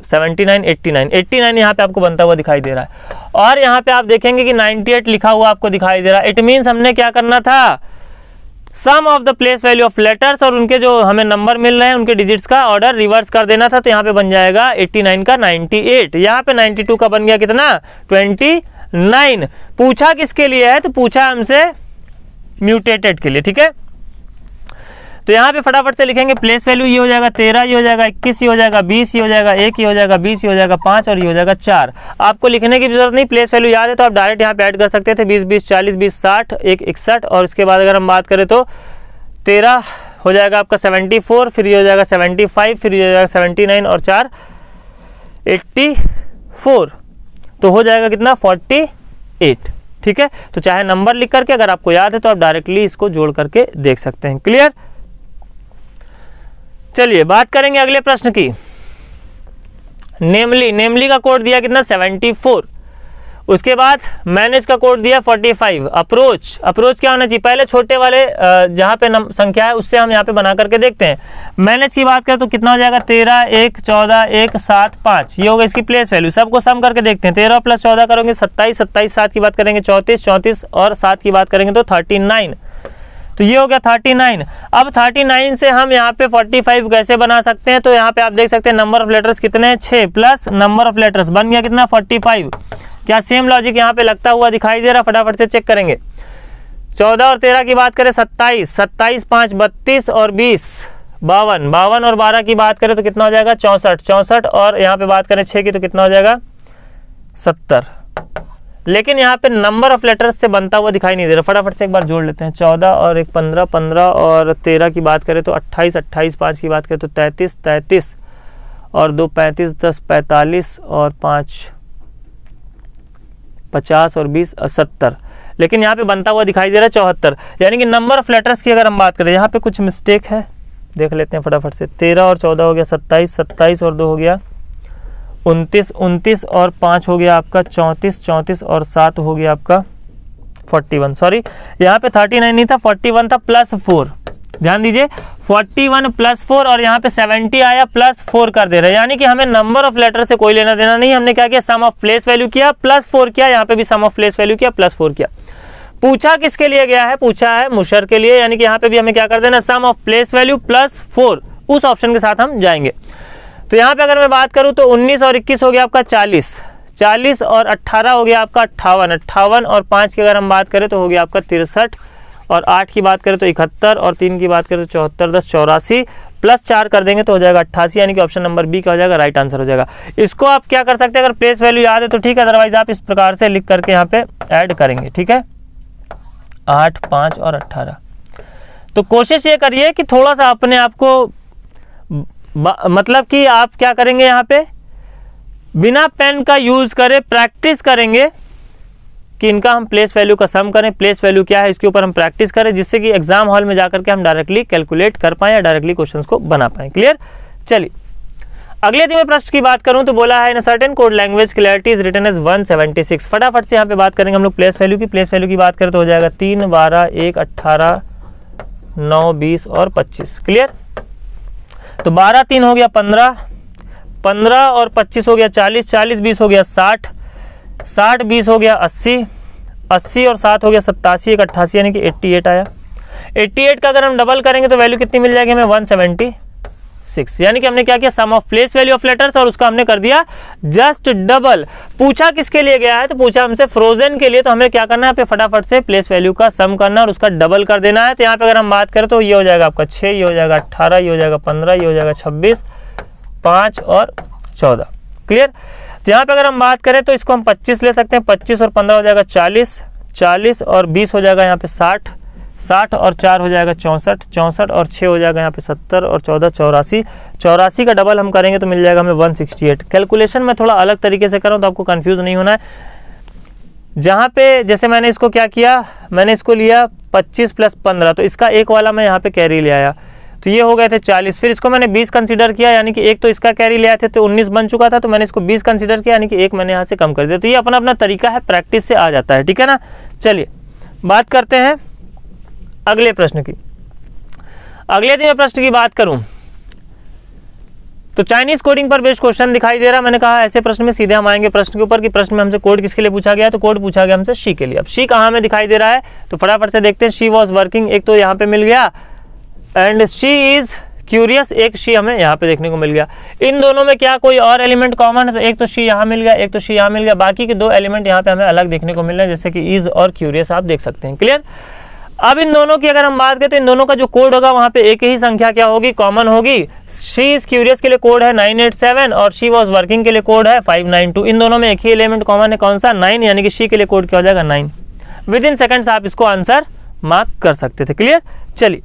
seventy nine eighty nine eighty nine यहाँ पे आपको बनता हुआ दिखाई दे रहा है और यहाँ पे आप देखेंगे कि नाइन्टी एट लिखा हुआ आपको दिखाई दे रहा है इट मीन्स हमने क्या करना था sum of the place value of letters और उनके जो हमें नंबर मिल रहे हैं उनके डिजिट्स का ऑर्डर रिवर्स कर देना था तो यहाँ पे बन जाएगा 89 का 98 यहाँ पे 92 का बन गया कितना 29 पूछा किसके लिए है तो पूछा हमसे म्यूटेटेड के लिए ठीक है तो यहाँ पे फटाफट से लिखेंगे प्लेस वैल्यू ये हो जाएगा तेरह ये हो जाएगा इक्कीस ये हो जाएगा बीस ये हो जाएगा एक ये हो जाएगा बीस ये हो जाएगा पाँच और ये हो जाएगा चार आपको लिखने की जरूरत नहीं प्लेस वैल्यू याद है तो आप डायरेक्ट यहाँ पे ऐड कर सकते थे बीस बीस चालीस बीस साठ एक इकसठ और उसके बाद अगर हम बात करें तो तेरह हो जाएगा आपका सेवेंटी फोर फिर ये हो जाएगा सेवेंटी फाइव फिर ये हो जाएगा सेवेंटी नाइन और चार एट्टी फोर तो हो जाएगा कितना फोर्टी एट ठीक है तो चाहे नंबर लिख करके अगर आपको याद है तो आप डायरेक्टली इसको जोड़ करके देख सकते हैं क्लियर चलिए बात करेंगे अगले प्रश्न की नेमली नेमली का कोड दिया कितना सेवेंटी फोर उसके बाद मैनेज का कोड दिया 45 अप्रोच अप्रोच क्या होना चाहिए पहले छोटे वाले जहां पे संख्या है उससे हम यहाँ पे बना करके देखते हैं मैनेज की बात करें तो कितना हो जाएगा तेरह एक चौदह एक सात पांच ये होगा इसकी प्लेस वैल्यू सबको सम करके देखते हैं तेरह प्लस चौदह करोगे सत्ताईस सत्ताईस सात की बात करेंगे चौतीस चौंतीस और सात की बात करेंगे तो थर्टी नाइन तो ये हो गया थर्टी नाइन अब थर्टी नाइन से हम यहाँ पे फोर्टी फाइव कैसे बना सकते हैं तो यहाँ पे आप देख सकते हैं नंबर ऑफ लेटर्स कितने छह प्लस नंबर ऑफ लेटर्स बन गया कितना फोर्टी फाइव क्या सेम लॉजिक यहाँ पे लगता हुआ दिखाई दे रहा फटाफट से चेक करेंगे चौदह और तेरह की बात करें सत्ताईस सत्ताईस पाँच बत्तीस और बीस बावन बावन और बारह की बात करें तो कितना हो जाएगा चौंसठ चौंसठ और यहाँ पे बात करें छः की तो कितना हो जाएगा सत्तर लेकिन यहाँ पे नंबर ऑफ लेटर्स से बनता हुआ दिखाई नहीं दे रहा फटाफट से एक बार जोड़ लेते हैं चौदह और एक पंद्रह पंद्रह और तेरह की बात करें तो अट्ठाईस अट्ठाईस पाँच की बात करें तो तैंतीस तैंतीस और दो पैंतीस दस पैंतालीस और पाँच पचास और बीस सत्तर लेकिन यहाँ पे बनता हुआ दिखाई दे रहा है चौहत्तर यानी कि नंबर ऑफ लेटर्स की अगर हम बात करें यहाँ पे कुछ मिस्टेक है देख लेते हैं फटाफट से तेरह और चौदह हो गया सत्ताईस सत्ताईस और दो हो गया उनतीस उनतीस और पाँच हो गया आपका चौंतीस चौंतीस और सात हो गया आपका फोर्टी वन सॉरी यहाँ पे थर्टी नाइन नहीं था फोर्टी वन था प्लस फोर ध्यान दीजिए 41 वन प्लस फोर और यहाँ पे 70 आया प्लस फोर कर दे रहे हैं यानी कि हमें नंबर ऑफ लेटर से कोई लेना देना नहीं हमने क्या किया सम ऑफ प्लेस वैल्यू किया प्लस फोर किया यहाँ पे भी सम ऑफ प्लेस वैल्यू किया प्लस फोर किया पूछा किसके लिए गया है पूछा है मुशर के लिए यानी कि यहाँ पे भी हमें क्या कर देना sum of place value plus four उस ऑप्शन के साथ हम जाएंगे तो यहाँ पे अगर मैं बात करूँ तो उन्नीस और इक्कीस हो गया आपका चालीस चालीस और अट्ठारह हो गया आपका अट्ठावन अट्ठावन और पाँच की अगर हम बात करें तो हो गया आपका तिरसठ और आठ की बात करें तो इकहत्तर और तीन की बात करें तो चौहत्तर दस चौरासी प्लस चार कर देंगे तो हो जाएगा अट्ठासी यानी कि ऑप्शन नंबर बी का हो जाएगा राइट आंसर हो जाएगा इसको आप क्या कर सकते हैं अगर प्लेस वैल्यू याद है तो ठीक है अदरवाइज आप इस प्रकार से लिख करके यहाँ पे ऐड करेंगे ठीक है आठ पाँच और अट्ठारह तो कोशिश ये करिए कि थोड़ा सा अपने आप को मतलब कि आप क्या करेंगे यहाँ पे बिना पेन का यूज़ करें प्रैक्टिस करेंगे कि इनका हम प्लेस वैल्यू का सम करें प्लेस वैल्यू क्या है इसके ऊपर हम प्रैक्टिस करें जिससे कि एग्जाम हॉल में जाकर के हम डायरेक्टली कैलकुलेट कर पाए या डायरेक्टली क्वेश्चन को बना पाए क्लियर चलिए अगले दिन में प्रश्न की बात करूं तो बोला है in certain code language clarity is written as one फटाफट से यहाँ पे बात करेंगे हम लोग प्लेस वैल्यू की प्लेस वैल्यू की बात करें तो हो जाएगा तीन बारह एक अट्ठारह नौ बीस और पच्चीस क्लियर तो बारह तीन हो गया पंद्रह पंद्रह और पच्चीस हो गया चालीस चालीस बीस हो गया साठ साठ बीस हो गया अस्सी अस्सी और सात हो गया सत्तासी एक अट्ठासी यानी कि एट्टी एट आया एट्टी एट का अगर हम डबल करेंगे तो वैल्यू कितनी मिल जाएगी हमें वन सेवेंटी सिक्स यानी कि हमने क्या किया sum of place value of letters और उसका हमने कर दिया जस्ट डबल पूछा किसके लिए गया है तो पूछा हमसे फ्रोजन के लिए तो हमें क्या करना है फटाफट से प्लेस वैल्यू का सम करना और उसका डबल कर देना है तो यहाँ पे अगर हम बात करें तो ये हो जाएगा आपका छः ये हो जाएगा अट्ठारह ये हो जाएगा पंद्रह ये हो जाएगा छब्बीस पाँच और चौदह क्लियर तो यहाँ पे अगर हम बात करें तो इसको हम 25 ले सकते हैं 25 और 15 हो जाएगा 40 40 और 20 हो जाएगा यहाँ पे 60 साठ और चार हो जाएगा चौंसठ चौंसठ और छः हो जाएगा यहाँ पे सत्तर और चौदह चौरासी चौरासी का डबल हम करेंगे तो मिल जाएगा हमें वन सिक्सटी एट कैलकुलेशन मैं थोड़ा अलग तरीके से करूँ तो आपको कन्फ्यूज़ नहीं होना है जहाँ पे जैसे मैंने इसको क्या किया मैंने इसको लिया पच्चीस प्लस पंद्रह तो इसका एक वाला मैं यहाँ पे कैरी ले आया तो ये हो गए थे चालीस फिर इसको मैंने बीस कंसिडर किया यानी कि एक तो इसका कैरी ले आए थे तो उन्नीस बन चुका था तो मैंने इसको बीस कंसिडर किया यानी कि एक मैंने यहाँ से कम कर दिया तो ये अपना अपना तरीका है प्रैक्टिस से आ जाता है ठीक है ना चलिए बात करते हैं अगले प्रश्न की अगले दिन प्रश्न की बात करूं तो चाइनीज कोडिंग पर बेस्ट क्वेश्चन दिखाई दे रहा मैंने कहा ऐसे प्रश्न में सीधे हम आएंगे प्रश्न के ऊपर कि प्रश्न में हमसे कोड किसके लिए पूछा गया तो कोड पूछा गया हमसे शी के लिए अब शी कहाँ में दिखाई दे रहा है तो फटाफट से देखते हैं शी वॉज वर्किंग एक तो यहाँ पे मिल गया एंड शी इज़ क्यूरियस एक शी हमें यहाँ पे देखने को मिल गया इन दोनों में क्या कोई और एलिमेंट कॉमन है तो एक तो शी यहाँ मिल गया एक तो शी यहाँ मिल गया बाकी के दो एलिमेंट यहाँ पे हमें अलग देखने को मिल रहे हैं जैसे कि इज और क्यूरियस आप देख सकते हैं क्लियर अब इन दोनों की अगर हम बात करें तो इन दोनों का जो कोड होगा वहाँ पे एक ही संख्या क्या होगी कॉमन होगी शी इज क्यूरियस के लिए कोड है 987 और शी वॉज वर्किंग के लिए कोड है 592 इन दोनों में एक ही एलिमेंट कॉमन है कौन सा नाइन यानी कि शी के लिए कोड क्या हो जाएगा नाइन विद इन सेकेंड्स आप इसको आंसर मार्क कर सकते थे क्लियर चलिए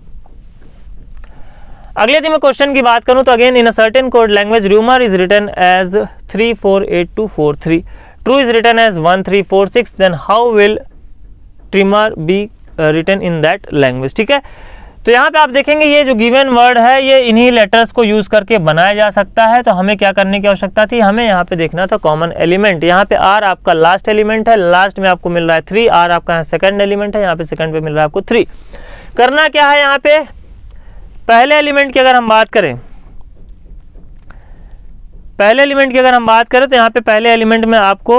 अगले यदि मैं क्वेश्चन की बात करूं तो again in a certain code language rumour is written as three four eight two four three true is written as one three four six then how will trimmer be written in that language ठीक है तो यहाँ पे आप देखेंगे ये जो given word है ये इन्हीं लेटर्स को यूज़ करके बनाया जा सकता है तो हमें क्या करने की आवश्यकता थी हमें यहाँ पे देखना था कॉमन एलिमेंट यहाँ पे आर आपका लास्ट एलिमेंट है लास्ट में आपको मिल रहा है थ्री आर आपका यहाँ सेकंड एलिमेंट है यहाँ पे सेकंड पे मिल रहा है आपको थ्री करना क्या है यहाँ पे पहले एलिमेंट की अगर हम बात करें पहले एलिमेंट की अगर हम बात करें तो यहाँ पे पहले एलिमेंट में आपको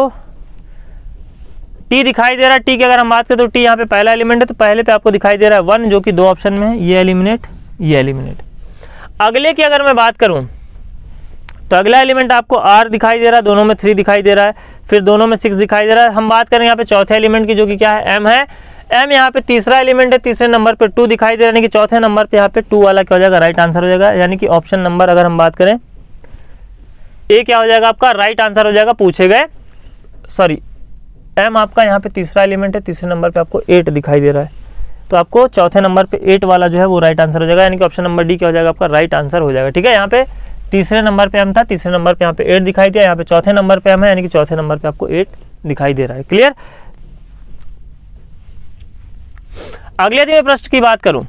टी दिखाई दे रहा है टी की अगर हम बात करें तो टी यहाँ पे पहला एलिमेंट है तो पहले पे आपको दिखाई दे रहा है वन जो कि दो ऑप्शन में है ये एलिमिनेट ये एलिमिनेट अगले की अगर मैं बात करूँ तो अगला एलिमेंट आपको आर दिखाई दे रहा है दोनों में थ्री दिखाई दे रहा है फिर दोनों में सिक्स दिखाई दे रहा है हम बात करें यहाँ पे चौथे एलिमेंट की जो कि क्या है एम है एम यहाँ पे तीसरा एलिमेंट है तीसरे नंबर पे टू दिखाई दे रहा है कि चौथे नंबर पे यहाँ पे टू वाला क्या हो जाएगा राइट आंसर हो जाएगा यानी कि ऑप्शन नंबर अगर हम बात करें ए क्या हो जाएगा आपका राइट आंसर हो जाएगा पूछे गए सॉरी एम आपका यहाँ पे तीसरा एलिमेंट है तीसरे नंबर पे आपको एट दिखाई दे रहा है तो आपको चौथे नंबर पे एट वाला जो है वो राइट आंसर हो जाएगा यानी कि ऑप्शन नंबर डी क्या हो जाएगा आपका राइट आंसर हो जाएगा ठीक है यहाँ पे तीसरे नंबर पे एम था तीसरे नंबर पे यहाँ पे एट दिखाई दिया यहाँ पे चौथे नंबर पे एम है यानी कि चौथे नंबर पे आपको एट दिखाई दे रहा है क्लियर अगले दिन प्रश्न की बात करूं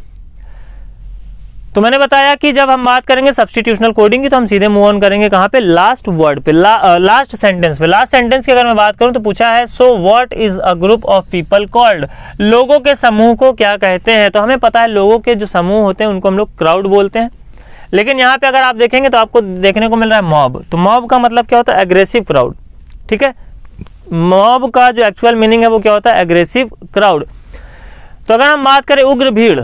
तो मैंने बताया कि जब हम बात करेंगे सब्सटीट्यूशनल कोडिंग की तो हम सीधे मूव ऑन करेंगे कहां पे लास्ट वर्ड पे ला, आ, लास्ट सेंटेंस पे लास्ट सेंटेंस की अगर मैं बात करूं तो पूछा है so what is a group of people called लोगों के समूह को क्या कहते हैं तो हमें पता है लोगों के जो समूह होते हैं उनको हम लोग क्राउड बोलते हैं लेकिन यहाँ पे अगर आप देखेंगे तो आपको देखने को मिल रहा है मॉब तो मॉब का मतलब क्या होता है एग्रेसिव क्राउड ठीक है मॉब का जो एक्चुअल मीनिंग है वो क्या होता है एग्रेसिव क्राउड तो अगर हम बात करें उग्र भीड़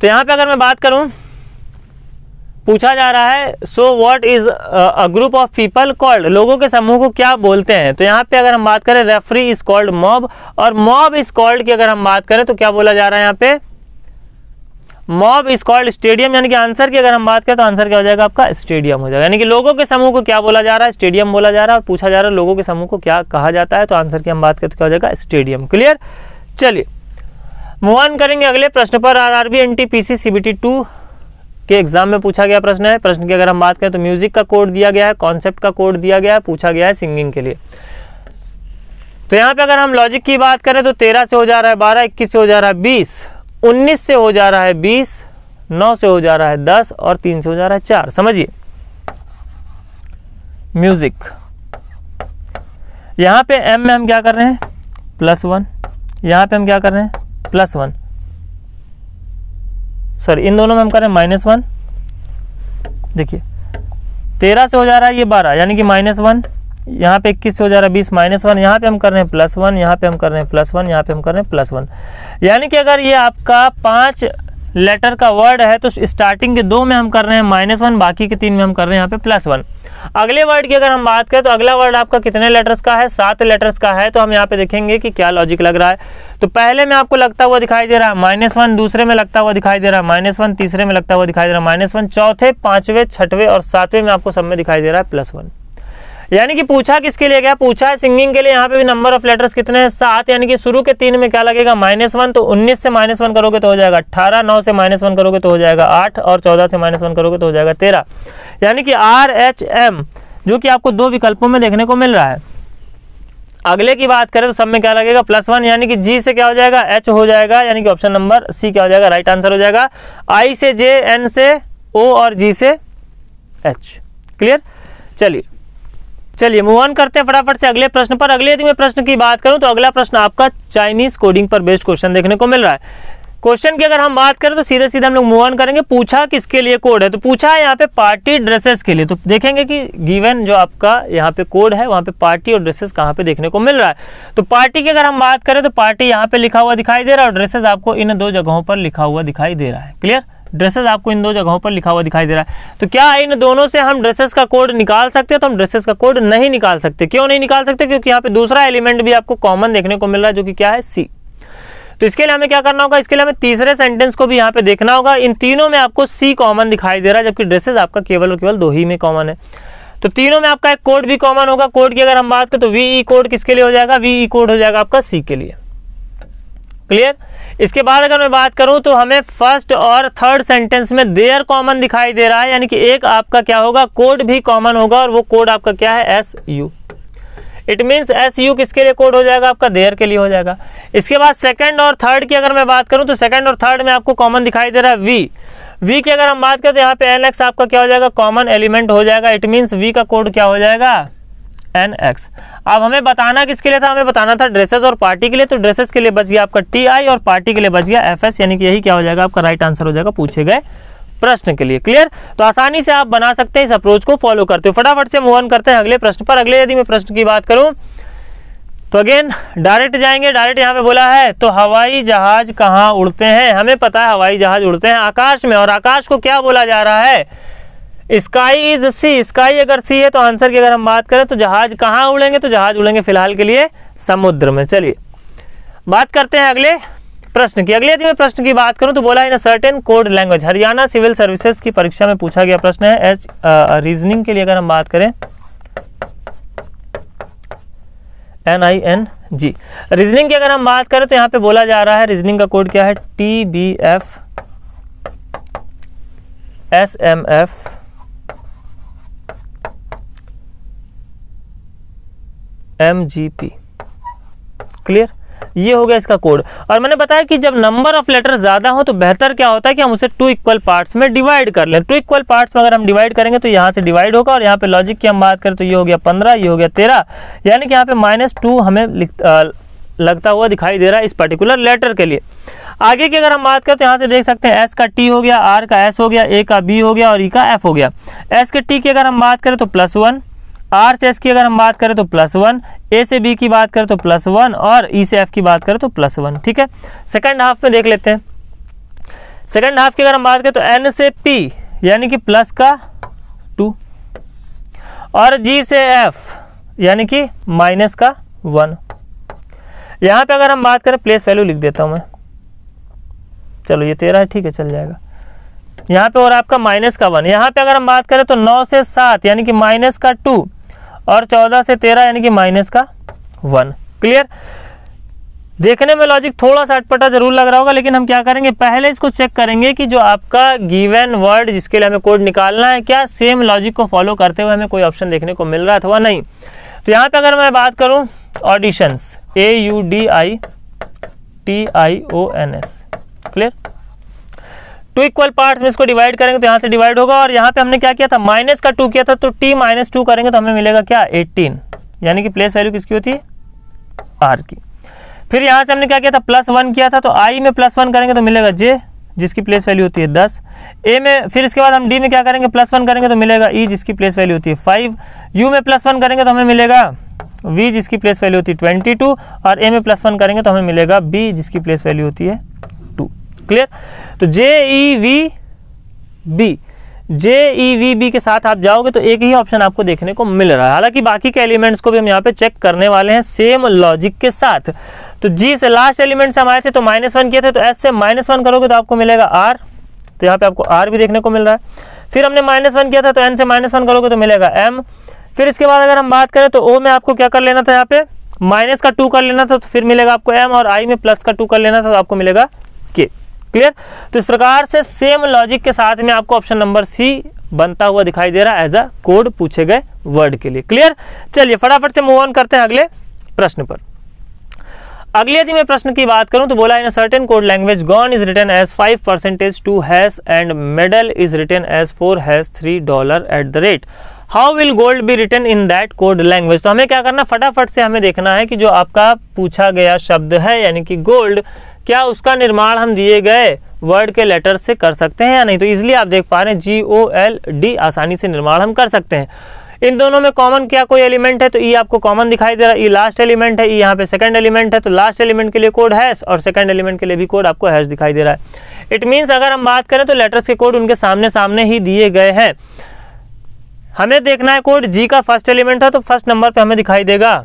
तो यहाँ पे अगर मैं बात करूँ पूछा जा रहा है so what is a group of people called लोगों के समूह को क्या बोलते हैं तो यहाँ पे अगर हम बात करें रेफरी इज कॉल्ड मॉब और मॉब इज कॉल्ड की अगर हम बात करें तो क्या बोला जा रहा है यहाँ पे मॉब इज कॉल्ड स्टेडियम यानी कि आंसर की अगर हम बात करें तो आंसर क्या हो जाएगा आपका स्टेडियम हो जाएगा यानी कि लोगों के समूह को क्या बोला जा रहा है स्टेडियम बोला जा रहा है और पूछा जा रहा है लोगों के समूह को क्या कहा जाता है तो आंसर की हम बात करें तो क्या हो जाएगा स्टेडियम क्लियर चलिए मूव ऑन करेंगे अगले प्रश्न पर R R B N T P C C B T two के एग्जाम में पूछा गया प्रश्न है प्रश्न की अगर हम बात करें तो म्यूजिक का कोड दिया गया है कॉन्सेप्ट का कोड दिया गया है पूछा गया है सिंगिंग के लिए तो यहाँ पे अगर हम लॉजिक की बात करें तो तेरह से हो जा रहा है बारह इक्कीस से हो जा रहा है बीस उन्नीस से हो जा रहा है बीस नौ से हो जा रहा है दस और तीन से हो जा रहा है चार समझिए म्यूजिक यहाँ पे एम में हम क्या कर रहे हैं प्लस वन यहाँ पे हम क्या कर रहे हैं प्लस वन सॉरी इन दोनों में हम कर रहे हैं माइनस वन देखिए तेरह से हो जा रहा है ये बारह यानी कि माइनस वन यहाँ पे इक्कीस से हो जा रहा है बीस माइनस वन यहाँ पे हम कर रहे हैं प्लस वन यहाँ पे हम कर रहे हैं प्लस वन यहाँ पे हम कर रहे हैं प्लस वन यानी कि अगर ये आपका पाँच लेटर का वर्ड है तो स्टार्टिंग के दो में हम कर रहे हैं माइनस वन बाकी के तीन में हम कर रहे हैं यहाँ पे प्लस वन अगले वर्ड की अगर हम बात करें तो अगला वर्ड आपका कितने लेटर्स का है सात लेटर्स का है तो हम यहाँ पे देखेंगे कि क्या लॉजिक लग रहा है तो पहले में आपको लगता हुआ दिखाई दे रहा है माइनस वन दूसरे में लगता हुआ दिखाई दे रहा है माइनस वन तीसरे में लगता हुआ दिखाई दे रहा है माइनस वन चौथे पांचवें छठवें और सातवें में आपको सब में दिखाई दे रहा है प्लस वन यानी कि पूछा किसके लिए गया पूछा है सिंगिंग के लिए यहाँ पे भी नंबर ऑफ लेटर्स कितने हैं सात यानी कि शुरू के तीन में क्या लगेगा माइनस वन तो उन्नीस से माइनस वन करोगे तो हो जाएगा अट्ठारह नौ से माइनस वन करोगे तो हो जाएगा आठ और चौदह से माइनस वन करोगे तो हो जाएगा तेरह यानी कि आर एच एम जो कि आपको दो विकल्पों में देखने को मिल रहा है अगले की बात करें तो सब में क्या लगेगा प्लस वन यानी कि जी से क्या हो जाएगा एच हो जाएगा यानी कि ऑप्शन नंबर सी क्या हो जाएगा राइट आंसर हो जाएगा आई से जे एन से ओ और जी से एच क्लियर चलिए चलिए मूव ऑन करते हैं फटाफट से अगले प्रश्न पर अगले यदि मैं प्रश्न की बात करूं तो अगला प्रश्न आपका चाइनीज कोडिंग पर बेस्ड क्वेश्चन देखने को मिल रहा है क्वेश्चन की अगर हम बात करें तो सीधे सीधे हम लोग मूव ऑन करेंगे पूछा किसके लिए कोड है तो पूछा है यहाँ पे पार्टी ड्रेसेस के लिए तो देखेंगे कि गिवन जो आपका यहाँ पे कोड है वहाँ पे पार्टी और ड्रेसेस कहाँ पे देखने को मिल रहा है तो पार्टी की अगर हम बात करें तो पार्टी यहाँ पे लिखा हुआ दिखाई दे रहा है और ड्रेसेस आपको इन दो जगहों पर लिखा हुआ दिखाई दे रहा है क्लियर ड्रेसेस आपको इन दो जगहों पर लिखा हुआ दिखाई दे रहा है तो क्या इन दोनों से हम ड्रेसेस का कोड निकाल सकते हैं तो हम ड्रेसेस का कोड नहीं निकाल सकते क्यों नहीं निकाल सकते क्योंकि यहाँ पे दूसरा एलिमेंट भी आपको कॉमन देखने को मिल रहा है जो कि क्या है सी तो इसके लिए हमें क्या करना होगा इसके लिए हमें तीसरे सेंटेंस को भी यहाँ पे देखना होगा इन तीनों में आपको सी कॉमन दिखाई दे रहा है जबकि ड्रेसेस आपका केवल और केवल दो ही में कॉमन है तो तीनों में आपका एक कोड भी कॉमन होगा कोड की अगर हम बात करें तो वीई कोड e किसके लिए हो जाएगा वीई कोड e हो जाएगा आपका सी के लिए क्लियर इसके बाद अगर मैं बात करूं तो हमें फर्स्ट और थर्ड सेंटेंस में देयर कॉमन दिखाई दे रहा है यानी कि एक आपका क्या होगा कोड भी कॉमन होगा और वो कोड आपका क्या है S U it means S U किसके लिए कोड हो जाएगा आपका देयर के लिए हो जाएगा इसके बाद सेकंड और थर्ड की अगर मैं बात करूं तो सेकंड और थर्ड में आपको कॉमन दिखाई दे रहा है वी वी की अगर हम बात करें तो यहाँ पे एन एक्स आपका क्या हो जाएगा कॉमन एलिमेंट हो जाएगा इट मीन्स वी का कोड क्या हो जाएगा एन एक्स अब हमें बताना किसके लिए था हमें बताना था ड्रेसेस और पार्टी के लिए तो ड्रेसेस के लिए बच गया आपका टी आई और पार्टी के लिए बच गया एफ एस यानी कि यही क्या हो जाएगा आपका राइट आंसर हो जाएगा पूछे गए प्रश्न के लिए क्लियर तो आसानी से आप बना सकते हैं इस अप्रोच को फॉलो करते हो फटाफट से मोहन करते हैं अगले प्रश्न पर अगले यदि मैं प्रश्न की बात करूं तो अगेन डायरेक्ट जाएंगे डायरेक्ट यहां पे बोला है तो हवाई जहाज कहां उड़ते हैं हमें पता है हवाई जहाज उड़ते हैं आकाश में और आकाश को क्या बोला जा रहा है स्काई इज सी स्काई अगर सी है तो आंसर की अगर हम बात करें तो जहाज कहाँ उड़ेंगे तो जहाज उड़ेंगे फिलहाल के लिए समुद्र में चलिए बात करते हैं अगले प्रश्न की अगले यदि मैं प्रश्न की बात करूं तो बोला है certain code language Haryana civil services की परीक्षा में पूछा गया प्रश्न है एज रीजनिंग के लिए अगर हम बात करें N I N G reasoning की अगर हम बात करें तो यहां पे बोला जा रहा है रीजनिंग का कोड क्या है T B F S M F M G P clear ये हो गया इसका कोड और मैंने बताया कि जब नंबर ऑफ लेटर ज़्यादा हो तो बेहतर क्या होता है कि हम उसे टू इक्वल पार्ट्स में डिवाइड कर लें टू इक्वल पार्ट्स में अगर हम डिवाइड करेंगे तो यहाँ से डिवाइड होगा और यहाँ पे लॉजिक की हम बात करें तो ये हो गया पंद्रह ये हो गया तेरह यानी कि यहाँ पे माइनस टू हमें लगता हुआ दिखाई दे रहा है इस पर्टिकुलर लेटर के लिए आगे की अगर हम बात करें तो यहाँ से देख सकते हैं एस का टी हो गया आर का एस हो गया ए का बी हो गया और ई e का एफ हो गया एस के टी की अगर हम बात करें तो प्लस वन आर से एस की अगर हम बात करें तो प्लस वन ए से बी की बात करें तो प्लस वन और ई e से एफ की बात करें तो प्लस वन ठीक है सेकेंड हाफ में देख लेते हैं सेकंड हाफ की अगर हम बात करें तो एन से पी यानी कि प्लस का टू और जी से एफ यानी कि माइनस का वन यहां पे अगर हम बात करें प्लेस वैल्यू लिख देता हूं मैं चलो ये तेरह है ठीक है चल जाएगा यहां पे और आपका माइनस का वन यहां पे अगर हम बात करें तो नौ से सात यानी कि माइनस का टू और चौदह से तेरह यानी कि माइनस का वन क्लियर देखने में लॉजिक थोड़ा सा अटपटा जरूर लग रहा होगा लेकिन हम क्या करेंगे पहले इसको चेक करेंगे कि जो आपका गिवन वर्ड जिसके लिए हमें कोड निकालना है क्या सेम लॉजिक को फॉलो करते हुए हमें कोई ऑप्शन देखने को मिल रहा था नहीं तो यहां पे अगर मैं बात करूं auditions A U D I T I O N S clear two equal part में इसको डिवाइड करेंगे तो यहाँ से डिवाइड होगा और यहाँ पे हमने क्या किया था माइनस का टू किया था तो टी माइनस टू करेंगे तो हमें मिलेगा क्या एट्टीन यानी कि प्लेस वैल्यू किसकी होती है आर की फिर यहाँ से हमने क्या किया था प्लस वन किया था तो आई में प्लस वन करेंगे तो मिलेगा जे जिसकी प्लेस वैल्यू होती है दस ए में फिर इसके बाद हम डी में क्या करेंगे प्लस वन करेंगे तो मिलेगा ई जिसकी प्लेस वैल्यू होती है फाइव यू में प्लस वन करेंगे तो हमें मिलेगा वी जिसकी प्लेस वैल्यू होती है ट्वेंटी टू और ए में प्लस वन करेंगे तो हमें मिलेगा बी जिसकी प्लेस वैल्यू होती है क्लियर तो J E V B J E V B के साथ आप जाओगे तो एक ही ऑप्शन आपको देखने को मिल रहा है हालांकि बाकी के एलिमेंट्स को भी हम यहाँ पे चेक करने वाले हैं सेम लॉजिक के साथ तो जी से लास्ट एलिमेंट से हमारे थे तो माइनस वन किए थे तो एस से माइनस वन करोगे तो आपको मिलेगा आर तो यहाँ पे आपको आर भी देखने को मिल रहा है फिर हमने माइनस वन किया था तो एन से माइनस वन करोगे तो मिलेगा एम फिर इसके बाद अगर हम बात करें तो ओ में आपको क्या कर लेना था यहाँ पे माइनस का टू कर लेना था तो फिर मिलेगा आपको एम और आई में प्लस का टू कर लेना था तो आपको मिलेगा क्लियर तो इस प्रकार से सेम लॉजिक के साथ में आपको ऑप्शन नंबर सी बनता हुआ दिखाई दे रहा है एज अ कोड पूछे गए वर्ड के लिए क्लियर चलिए फटाफट से मूव ऑन करते हैं अगले प्रश्न पर अगले यदि मैं प्रश्न की बात करूं तो बोला in certain code language gone is written as five percentage two hash and medal is written as four hash three dollar at the rate how will gold be written in that code language तो हमें क्या करना फटाफट से हमें देखना है कि जो आपका पूछा गया शब्द है यानी कि गोल्ड क्या उसका निर्माण हम दिए गए वर्ड के लेटर से कर सकते हैं या नहीं तो इसलिए आप देख पा रहे हैं जी ओ एल डी आसानी से निर्माण हम कर सकते हैं इन दोनों में कॉमन क्या कोई एलिमेंट है तो ई e आपको कॉमन दिखाई दे रहा है ई लास्ट एलिमेंट है ई e यहाँ पे सेकंड एलिमेंट है तो लास्ट एलिमेंट के लिए कोड हैश और सेकंड एलिमेंट के लिए भी कोड आपको हैश दिखाई दे रहा है इट मीन्स अगर हम बात करें तो लेटर्स के कोड उनके सामने सामने ही दिए गए हैं हमें देखना है कोड जी का फर्स्ट एलिमेंट है तो फर्स्ट नंबर पर हमें दिखाई देगा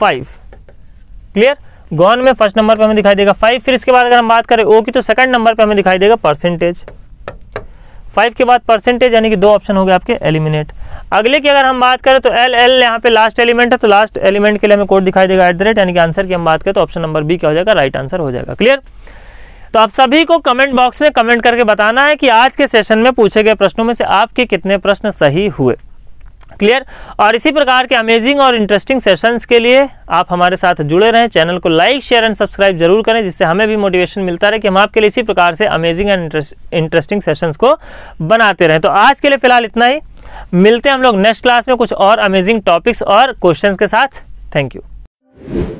फाइव क्लियर गॉन में फर्स्ट नंबर पे हमें दिखाई देगा फाइव फिर इसके बाद अगर हम बात करें ओ की तो सेकंड नंबर पे हमें दिखाई देगा परसेंटेज फाइव के बाद परसेंटेज यानी कि दो ऑप्शन हो गए आपके एलिमिनेट अगले की अगर हम बात करें तो एल एल यहाँ पे लास्ट एलिमेंट है तो लास्ट एलिमेंट के लिए हमें कोड दिखाई देगा एट द रेट यानी कि आंसर की हम बात करें तो ऑप्शन नंबर बी क्या हो जाएगा राइट आंसर हो जाएगा क्लियर तो आप सभी को कमेंट बॉक्स में कमेंट करके बताना है कि आज के सेशन में पूछे गए प्रश्नों में से आपके कितने प्रश्न सही हुए क्लियर और इसी प्रकार के अमेजिंग और इंटरेस्टिंग सेशंस के लिए आप हमारे साथ जुड़े रहें चैनल को लाइक शेयर एंड सब्सक्राइब जरूर करें जिससे हमें भी मोटिवेशन मिलता रहे कि हम आपके लिए इसी प्रकार से अमेजिंग एंड इंटरेस्टिंग सेशंस को बनाते रहें तो आज के लिए फिलहाल इतना ही मिलते हैं हम लोग नेक्स्ट क्लास में कुछ और अमेजिंग टॉपिक्स और क्वेश्चन के साथ थैंक यू